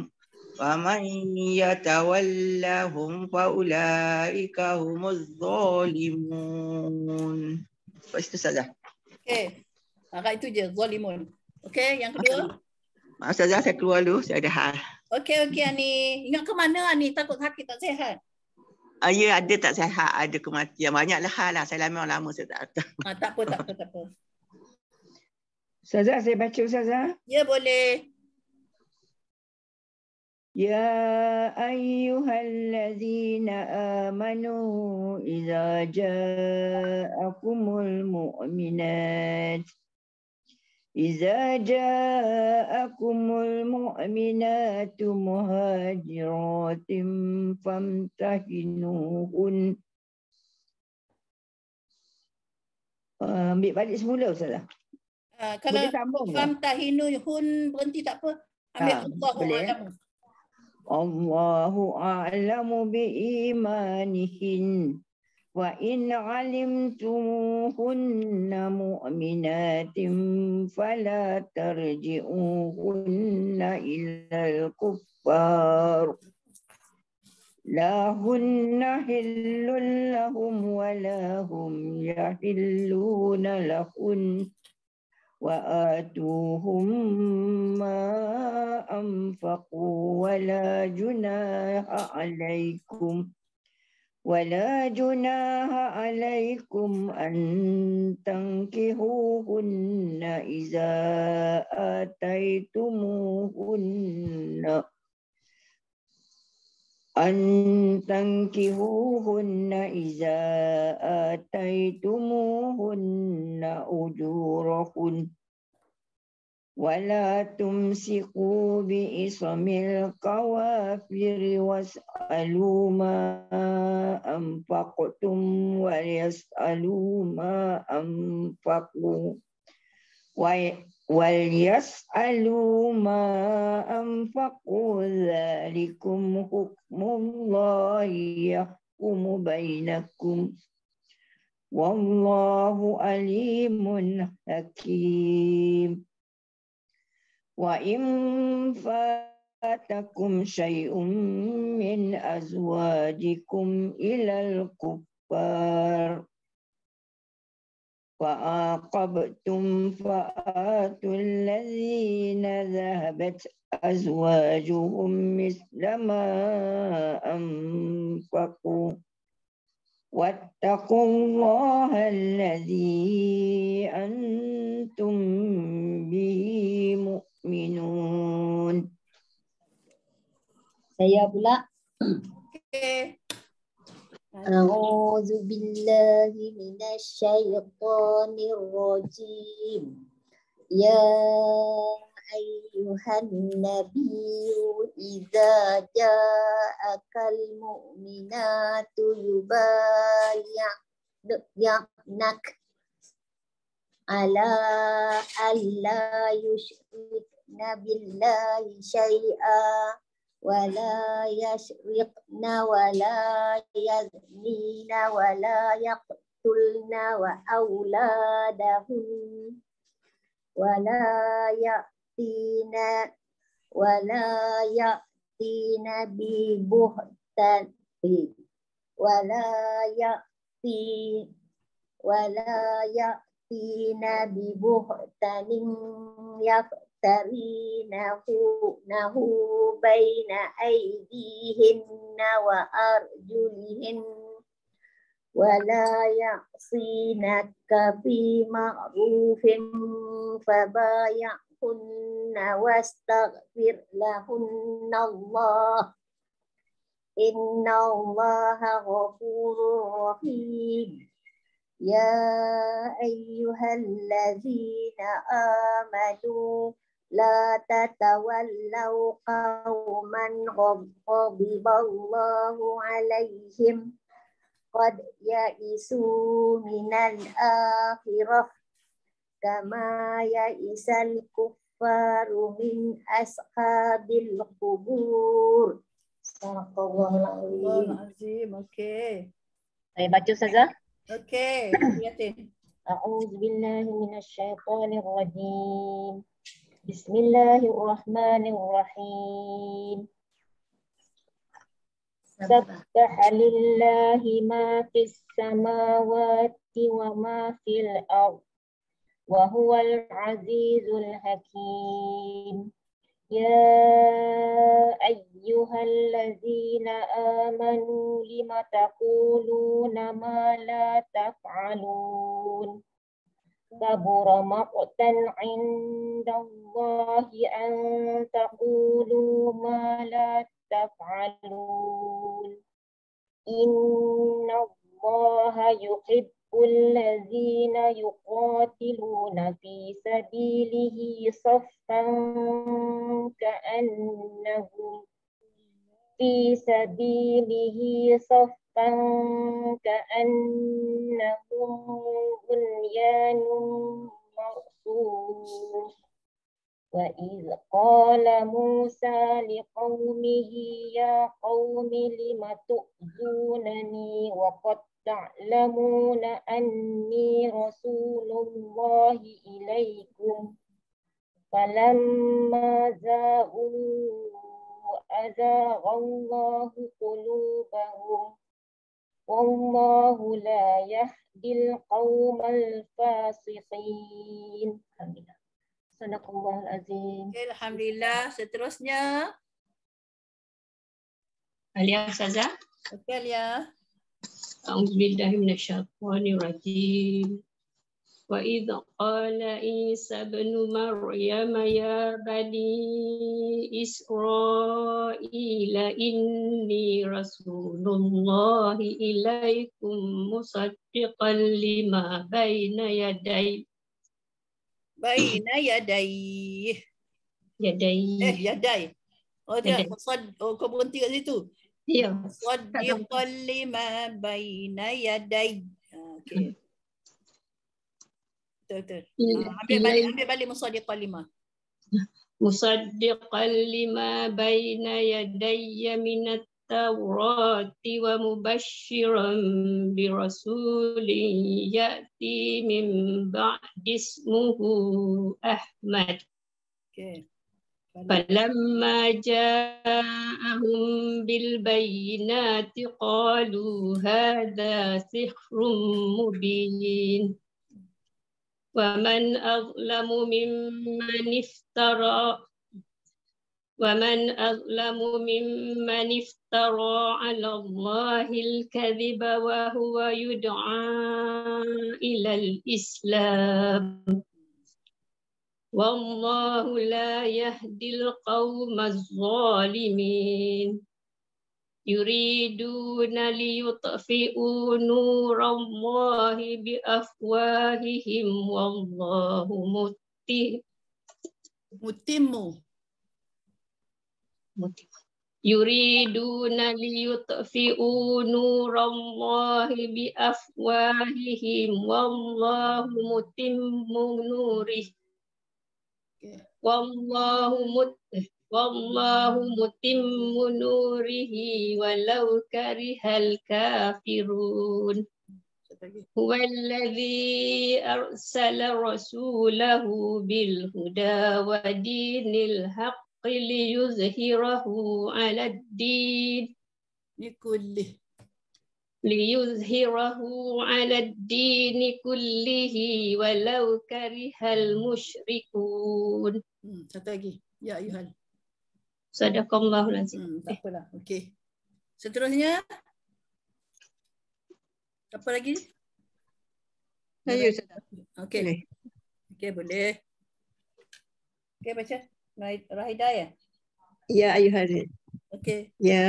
ومن يتولهم فأولئك هم الظالمون بس itu saja. Okay, agak itu je, zalimun. Okay, yang kedua. Maaf saja, saya keluar dulu, saya ada hal. Okay, okay, Ani. Ingat ke mana, Ani? Takut sakit, tak sehat. Uh, ya, ada tak sihat, ada kematian. Banyaklah hal lah. Saya lama lama saya tak tahu. Ha, tak apa, tak apa, tak apa. Ustazah, saya baca saza. Ya, boleh. Ya ayyuhallazina amanu iza ja'akumul mu'minat. إذا جاءكم المؤمنات مهاجرات فامتحنوهن ambil balik semula ustaz. Uh, kalau fam tahinu hun berhenti tak apa. Ambil ha, Allahu a'lamu. Allahu a'lamu bi imanihin. وإن علمتموهن مؤمنات فلا ترجئوهن إلى الكفار لا هن حل لهم ولا هم يحلون لهن وآتوهم ما أنفقوا ولا جناح عليكم ولا جناح عليكم أن تنكحوهن إذا آتيتموهن أن تنكحوهن إذا آتيتموهن أجورهن ولا تمسكوا بإصم القوافر واسألوا ما أنفقتم وليسألوا ما أنفقوا وليسألوا ما أنفقوا ذلكم حكم الله يحكم بينكم والله عليم حكيم وإن فاتكم شيء من أزواجكم إلى الكفار فعاقبتم فآتوا الذين ذهبت أزواجهم مثل ما أنفقوا واتقوا الله الذي أنتم به مؤمنون Minun, Saya pula. Okay. A'udzu billahi minasy syaithanir rajim. Ya ayyuhan nabiyyu idza ja'aka al-mu'minatu yubayyi'nak ala alla yushrik يشركن بالله شيئا ولا يشركن ولا يزنين ولا يقتلن وأولادهن ولا يأتين ولا يأتين ببهتان ولا يأتين ولا يأتين ببهتان يفتح ترينه نه بين أيديهن وأرجلهن ولا يعصينك في معروف فبايعهن واستغفر لهن الله إن الله غفور رحيم يا أيها الذين آمنوا لا تتولوا قوما غضب الله عليهم قد يئسوا من الآخرة كما يئس الكفار من أصحاب القبور صدق الله العظيم أوكي باتو سازا أوكي أعوذ بالله من الشيطان الرجيم بسم الله الرحمن الرحيم سبح لله ما في السماوات وما في الأرض وهو العزيز الحكيم يا أيها الذين آمنوا لم تقولون ما لا تفعلون كبر مقتا عند الله أن تقولوا ما لا تفعلون إن الله يحب الذين يقاتلون في سبيله صفا كأنهم في سبيله صفا كأنهم بنيان مرصوص وإذ قال موسى لقومه يا قوم لم تؤذونني وقد تعلمون أني رسول الله إليكم فلما زاغوا أزاغ الله قلوبهم والله لا يهدي القوم الفاسقين صدق الله العظيم الحمد لله seterusnya Alia Saza Okay Alia أعوذ بالله من الشيطان الرجيم وإذ قال عيسى بن مريم يا بني إسرائيل إني رسول الله إليكم مصدقا لما بين يدي بين يدي يدي يدي Oh, dia. Yeah. Oh, kau berhenti kat situ. Ya. Yeah. Wadiqal lima baina yadai. Okay. Betul-betul. Ambil, ambil balik musadiqah lima. مصدقا لما بين يدي من التوراة ومبشرا برسول يأتي من بعد اسمه أحمد فلما جاءهم بالبينات قالوا هذا سحر مبين ومن أظلم ممن افترى ومن أظلم ممن افترى على الله الكذب وهو يدعى إلى الإسلام والله لا يهدي القوم الظالمين يريدون ليطفئوا نور الله بأفواههم والله متم متم يريدون ليطفئوا نور الله بأفواههم والله متم نوره والله متم والله متم نوره ولو كره الكافرون هو الذي أرسل رسوله بالهدى ودين الحق ليظهره على الدين لكله ليظهره على الدين كله ولو كره المشركون. يا أيها Sadaqallahulazim. Hmm, tak apalah. Okey. Seterusnya. Apa lagi? Saya Ustaz. Okey. Okey boleh. Okey baca. Rahida ya? Ya ayuhal. Okey. Ya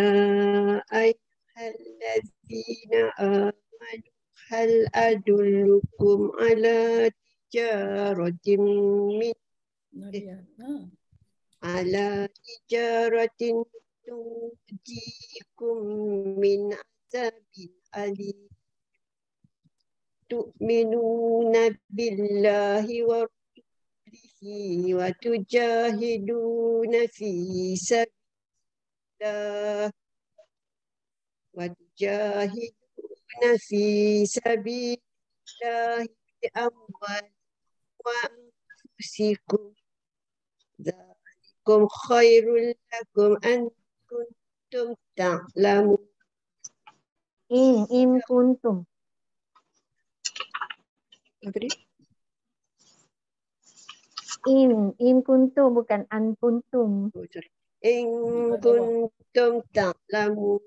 ayuhalazina amanu. Hal adullukum ala tijaratin min. Nadia. Ha. Ala hijaratin tujikum min azabin alim تؤمنون بالله ورسوله وتجاهدون في سبيل الله وتجاهدون في سبيل الله بأموالكم وأنفسكم لكم خير لكم أن كنتم تعلمون إن إن كنتم إن إن كنتم bukan أن كنتم إن كنتم تعلمون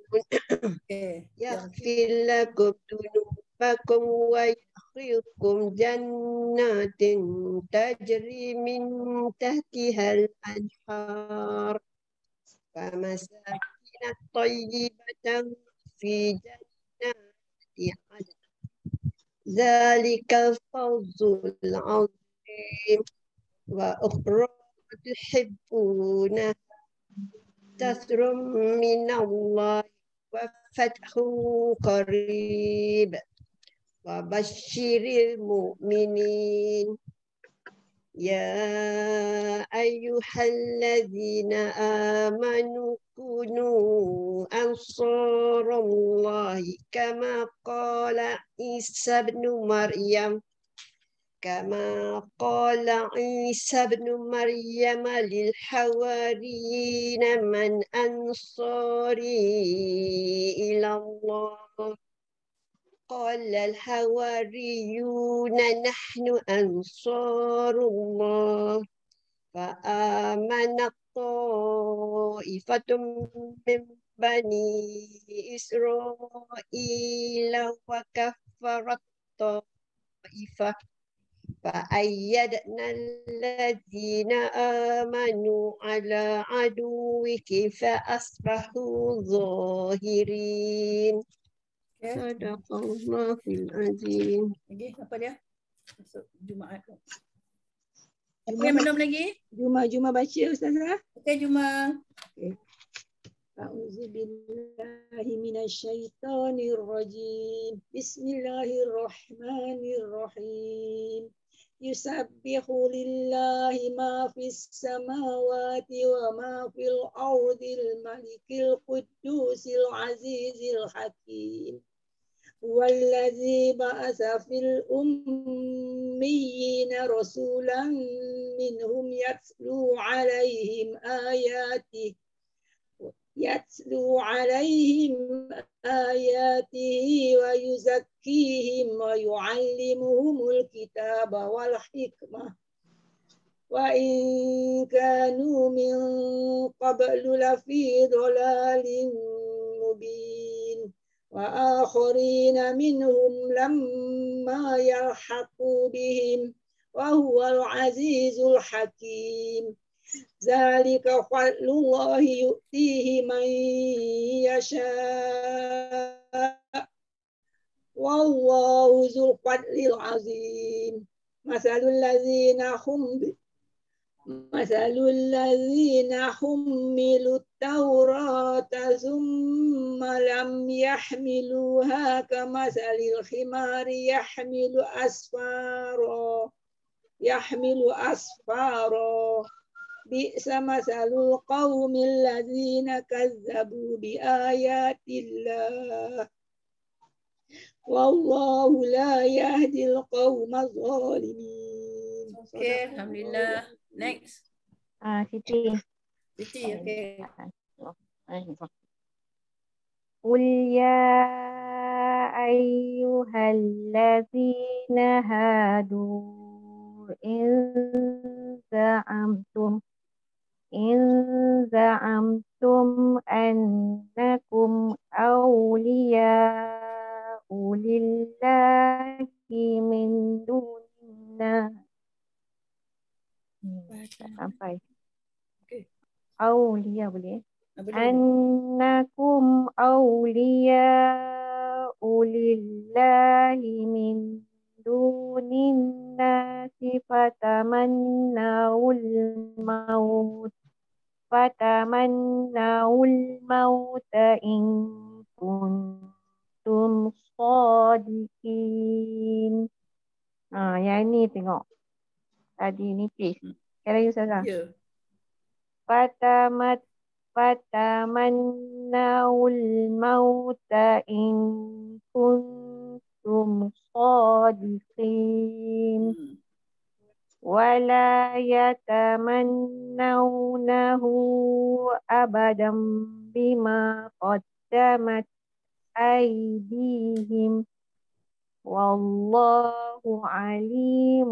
يغفر لكم ذنوبكم ويغفر يدخلكم جنات تجري من تحتها الأنهار فمساكن طيبة في جنات عدن ذلك الفوز العظيم وأخرى تحبونها تثر من الله وفتح قريب وبشر المؤمنين يا أيها الذين آمنوا كونوا أنصار الله كما قال عيسى بن مريم كما قال عيسى بن مريم للحواريين من أنصاري إلى الله قال الحواريون نحن أنصار الله فآمن طائفة من بني إسرائيل وكفرت طائفة فأيدنا الذين آمنوا على عدوك فأصبحوا ظاهرين Ya, ada Allah fil azim. Lagi apa dia? Masuk Jumaat. Okay, Jumaat. belum lagi? Juma Juma baca ustazah. Okey Juma. Okey. A'udzu billahi minasyaitonir rajim. Bismillahirrahmanirrahim. يسبح لله ما في السماوات وما في الارض الملك القدوس العزيز الحكيم والذي بعث في الأميين رسولا منهم يتلو عليهم آياته يتلو عليهم آياته ويزكيهم ويعلمهم الكتاب والحكمة وإن كانوا من قبل لفي ضلال مبين وآخرين منهم لما يلحقوا بهم وهو العزيز الحكيم ذلك فضل الله يؤتيه من يشاء والله ذو الفضل العظيم مثل الذين هم مثل الذين حملوا التوراة ثم لم يحملوها كمثل الخمار يحمل أسفارا يحمل أسفارا بئس مثل القوم الذين كذبوا بآيات الله والله لا يهدي القوم الظالمين. Okay, Alhamdulillah. Next. Ah, uh, Siti. أيوة. قل يا أيها الذين هادوا إن زعمتم إن زعمتم أنكم أولياء لله من دون الناس awliya boleh. Annakum awliya ulillahi min dunin nasi fatamannaul maut fatamannaul maut in kuntum sadiqin ah yang ni tengok tadi ni pis kalau you salah yeah. فتمت فتمنوا الموت إن كنتم صادقين ولا يتمنونه أبدا بما قدمت أيديهم والله عليم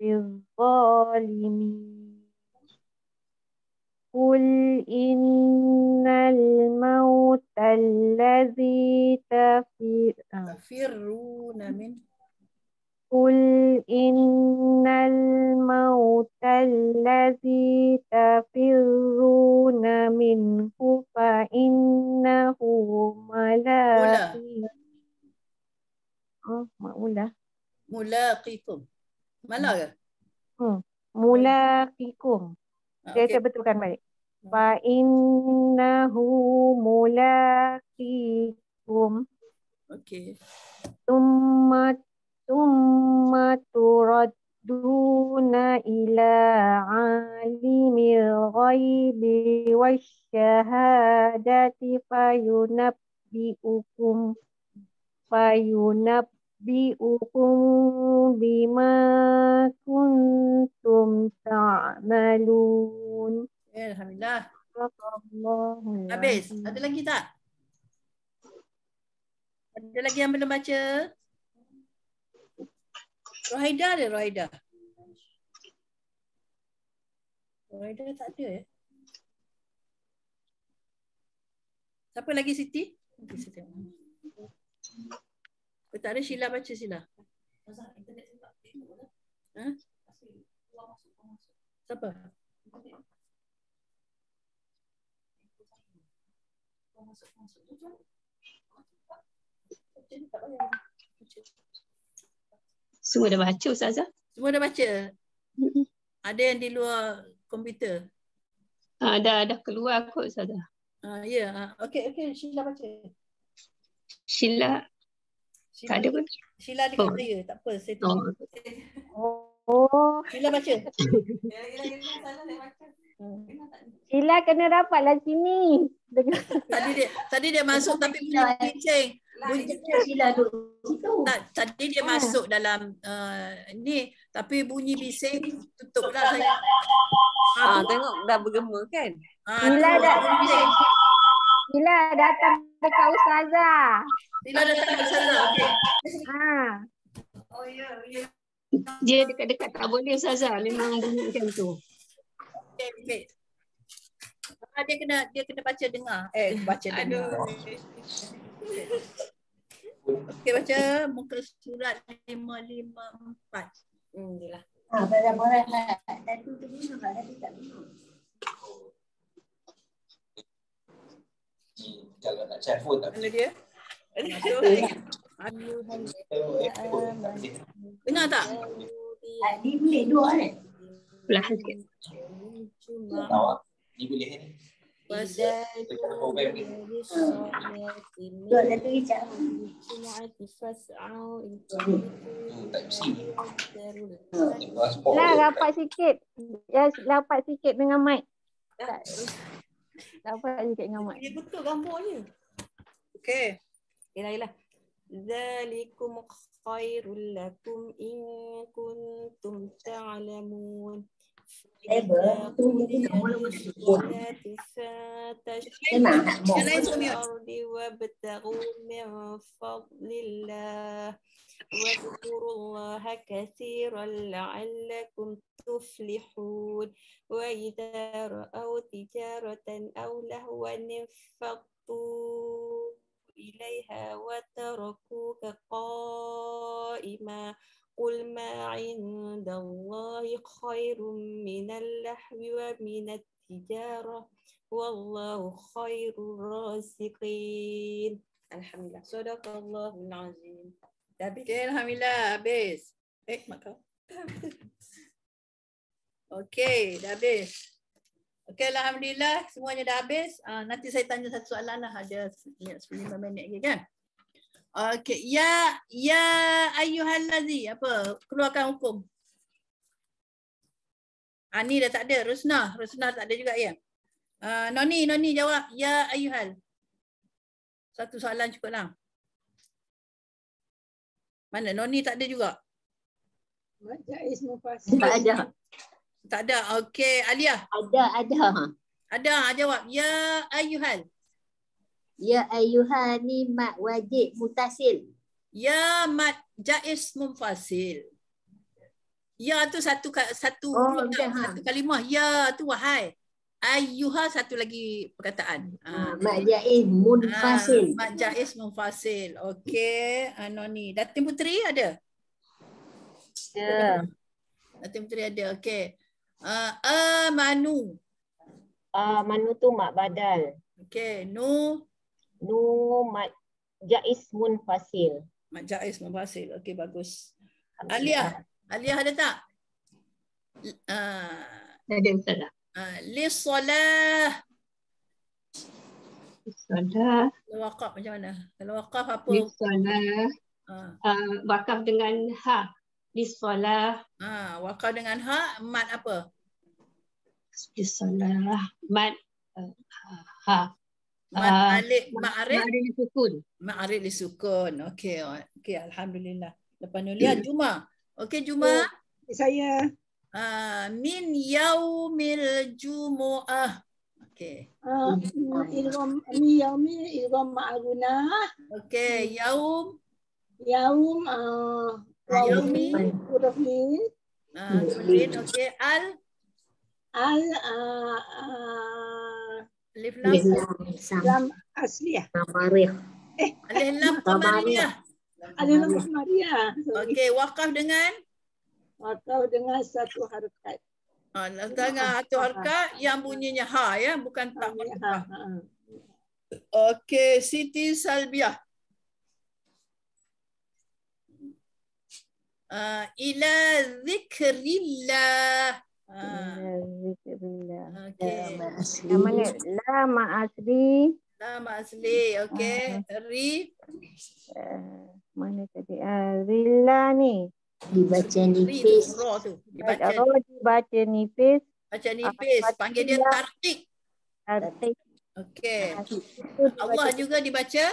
بالظالمين قل إن الموت الذي تفر تفرون منه قل إن الموت الذي تفرون منه فإنه ملاقي مؤلة ملاقيكم ملاقيكم ملاقيكم Ah, okay. Saya betulkan balik. Hmm. Fa innahu mulaqikum. Okey. Tumma tumma turadduna ila alimil ghaibi wasyahadati fayunabbiukum fayunab أُنَبِّئُكُمْ بِمَا كُنْتُمْ تَعْمَلُونَ Alhamdulillah. Habis. Ada lagi tak? Ada lagi yang belum baca? Rohaida ada Rohaida? Rohaida tak ada eh? Siapa lagi Siti? Siti. Petara Sheila baca Sheila. Ha? Siapa? Semua dah baca Ustazah? Semua dah baca? Ada yang di luar komputer? Ha, ah, ada, ada keluar kot Ustazah. Ah, ya, yeah. okey, okey, Sheila baca. Sheila, Sheila, tak ada pun. Sheila dekat oh. saya. Tak apa, saya tunggu. Oh. oh. Sheila baca. Sheila kena rapat lah sini. tadi dia tadi dia masuk tapi bunyi bincang. Eh. Lah, bunyi Sheila tak, tadi dia ah. masuk dalam uh, ni tapi bunyi bising tutuplah saya. Ah, tengok dah bergema kan? Ah, Bila dah bising. Bila datang dekat Ustazah. Bila datang dekat Ustazah. okay. Ha. Oh ya, yeah, Yeah. Dia dekat-dekat tak boleh Ustazah. Memang bunyi macam tu. Okey, okey. Ah, dia kena dia kena baca dengar. Eh, baca dengar. Aduh. Okey, baca muka surat 554. Hmm, yalah. Ah, saya boleh. Dah tu tu dah tak bingung. kalau nak chat phone tak Mana dia? Dengar tak? Ni boleh dua kan? Belah sikit. Tak Ni boleh ni. Dah hmm, lah, lah, rapat sikit. Ya, rapat sikit dengan mic. Dapat lagi kat ngamat. Dia betul gambar je. Okay. ila ila. Zalikum khairul lakum in kuntum ta'lamun. Ta الأرض وابتغوا من فضل الله واذكروا الله كثيرا لعلكم تفلحون وإذا رأوا تجارة أو لهوا انفضوا إليها وتركوك قائما قل ما عند الله خير من اللحو ومن التجارة والله خير الرازقين الحمد لله صدق الله العظيم Okey, Alhamdulillah habis. Eh, maka. Okey, dah habis. Okey, Alhamdulillah semuanya dah habis. Uh, nanti saya tanya satu soalan lah. Ada 15 minit lagi kan? Okey. Ya ya ayuhan nazi apa? Keluarkan hukum. Ani ah, dah tak ada. Rusna, Rusna tak ada juga ya. Uh, noni, Noni jawab. Ya ayuhan. Satu soalan cukup lah. Mana Noni tak ada juga? Tak ada. Tak ada. Okey, Alia. Ada, ada. Ada, ah, jawab. Ya ayuhan. Ya ayuhani ni mat wajib mutasil. Ya mat jais mumfasil. Ya tu satu satu oh, huruf ya, ha. Ya tu wahai. Ayuha satu lagi perkataan. Ha, mat ah, jaiz mumfasil. Ha, mat jais mumfasil. Ah, okey, ano ah, ni? Datin Puteri ada? Ya. Datin Puteri ada. Okey. Uh, a manu. Ah manu tu mak badal. Okey, nu no nu mat jaiz munfasil. Mat jaiz munfasil. Okey bagus. Alia, Alia ada tak? Ah, uh, ada tak? Ah, uh, li solah. Solah. waqaf macam mana? Kalau waqaf apa? Li solah. Ah, ah waqaf dengan ha. Li solah. Ah, waqaf dengan ha mat apa? Li solah. Lah. Mat uh, ha. Ma'arif ah, Ma'arif Sukun. Ma'arif Sukun. okay, okay, oh, alhamdulillah. Lepas ni lihat eh. Juma. Okey oh, Juma. Oh, saya. Uh, min yaumil jumuah. Okey. Ah, uh, min yaumi ilgham ma'aruna. Okey, yaum yaum ah uh, yaumi huruf min. Ah, uh, okey. Al al uh, uh, Alif Lam. Alif Lam. Lam ya? Eh. Alif Lam Qamariyah. Alif Lam Qamariyah. Okey. Wakaf dengan? Wakaf dengan satu harikat. Ah, ha, dengan satu harikat yang bunyinya ha ya. Bukan tak. Ha, ha. ha Siti Salbiah. Uh, ila zikrillah. Alhamdulillah. Okey. Nama ni La Ma'asli. La Ma'asli. Okey. Ah. Ri. Eh, mana tadi? Uh, Rila ni. Dibaca nipis. Dibaca nipis. Oh, dibaca nipis. Baca nipis. Ah, Panggil dia Tartik. Tartik. Okey. Allah juga dibaca?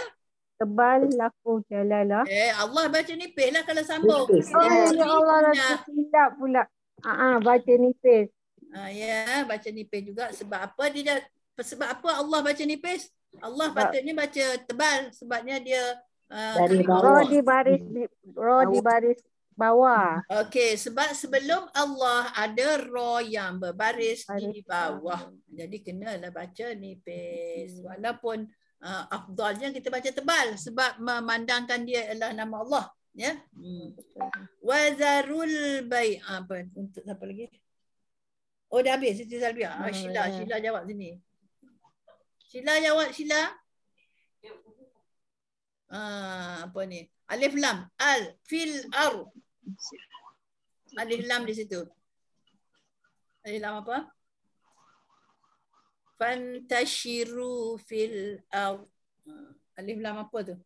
Tebal laku jalalah. Eh, Allah baca nipis lah kalau sambung. Oh, ya Allah. Silap pula. Ah, uh-huh, baca nipis. Ah uh, ya, baca nipis juga sebab apa dia dah, sebab apa Allah baca nipis? Allah sebab, patutnya baca tebal sebabnya dia uh, dari di baris hmm. roh di baris bawah. Okey, sebab sebelum Allah ada ro yang berbaris baris. di bawah. Jadi kenalah baca nipis. Walaupun uh, afdalnya kita baca tebal sebab memandangkan dia adalah nama Allah ya hmm. wazarul bai ah, apa untuk siapa lagi oh dah habis Siti Salbia oh, ah, ah, Sheila ya. Sheila jawab sini Sheila jawab Sheila ah, apa ni alif lam al fil ar alif lam di situ alif lam apa fantashiru fil ar ah, alif lam apa tu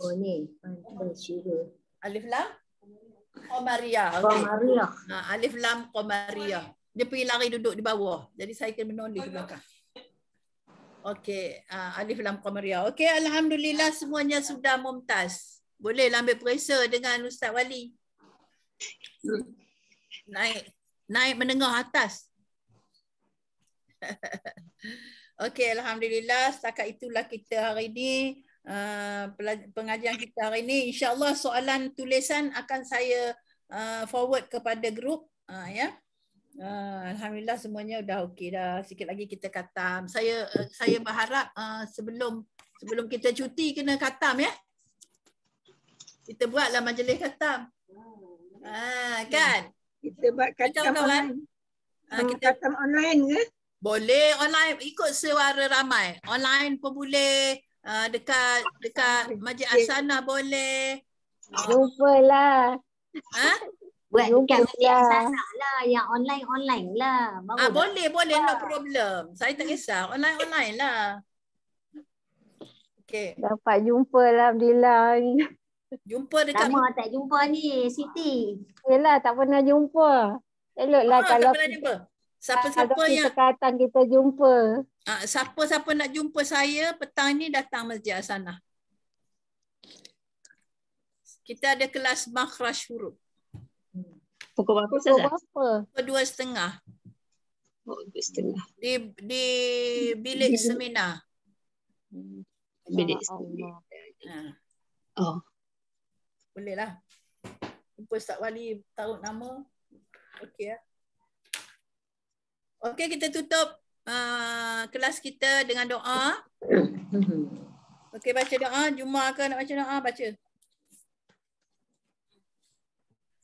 Oh ni, Alif Lam Komaria. Qomaria. Ha, Alif Lam Komaria. Dia pergi lari duduk di bawah. Jadi saya kena menoleh di belakang. Okey, uh, Alif Lam Komaria. Okey, alhamdulillah semuanya sudah mumtaz. Boleh lah ambil periksa dengan Ustaz Wali. Naik naik menengah atas. Okey, alhamdulillah setakat itulah kita hari ini. Ah, pengajian kita hari ini. InsyaAllah soalan tulisan akan saya uh, forward kepada grup. Uh, ya. Uh, Alhamdulillah semuanya sudah okey dah. Sikit lagi kita katam. Saya uh, saya berharap uh, sebelum sebelum kita cuti kena katam ya. Kita buatlah majlis katam. Uh, kan? Kita buat katam kita online. Kan? Uh, kita katam online ke? Boleh online ikut suara ramai. Online pun boleh. Ah, dekat dekat Masjid Asana boleh. Jumpalah. Ha? Buat dekat Masjid lah. Asana lah yang online-online lah. ah boleh dah. boleh no problem. Saya tak kisah online-online lah. Okay. Dapat jumpa Alhamdulillah hari. Jumpa dekat Lama tak jumpa ni Siti. Yalah tak pernah jumpa. Eloklah ah, kalau tak pernah jumpa. Siapa-siapa yang datang kita jumpa. Ah, siapa-siapa nak jumpa saya petang ni datang Masjid Hasanah. Kita ada kelas makhraj huruf. Pukul berapa? Pukul berapa? Pukul dua setengah. Di, di bilik seminar. Bilik ah. seminar. Oh. Bolehlah. Jumpa Ustaz Wali, taruh nama. Okey lah. Ya? Okey, kita tutup uh, kelas kita dengan doa. Okey, baca doa. Jumlah ke nak baca doa? Baca.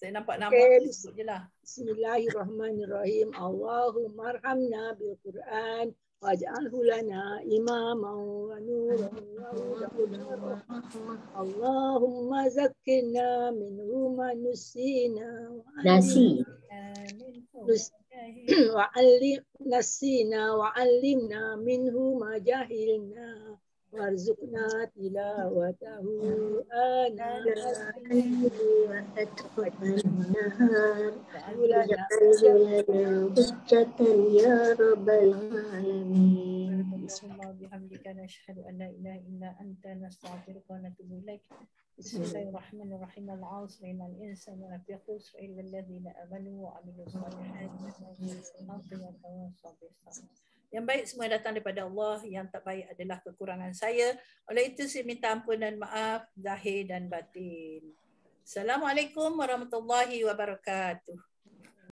Saya nampak nama. Okay. Je lah. Bismillahirrahmanirrahim. Allahumarhamna bil-Quran. واجعله لنا Allahumma ونورا اللهم زكنا منه ما نسينا نسينا وعلم نسينا وعلمنا منه ما جهلنا وارزقنا تلاوته آناء الليل وأطراف النهار واجعلنا حجة يا رب العالمين بسم الله نشهد أن لا إله إلا أنت نستغفرك ونتوب إليك بسم الله الرحمن الرحيم العاصر إن الإنسان في إلا الذين آمنوا وعملوا الصالحات وتواصوا بالصبر Yang baik semua datang daripada Allah, yang tak baik adalah kekurangan saya. Oleh itu saya minta ampun dan maaf zahir dan batin. Assalamualaikum warahmatullahi wabarakatuh.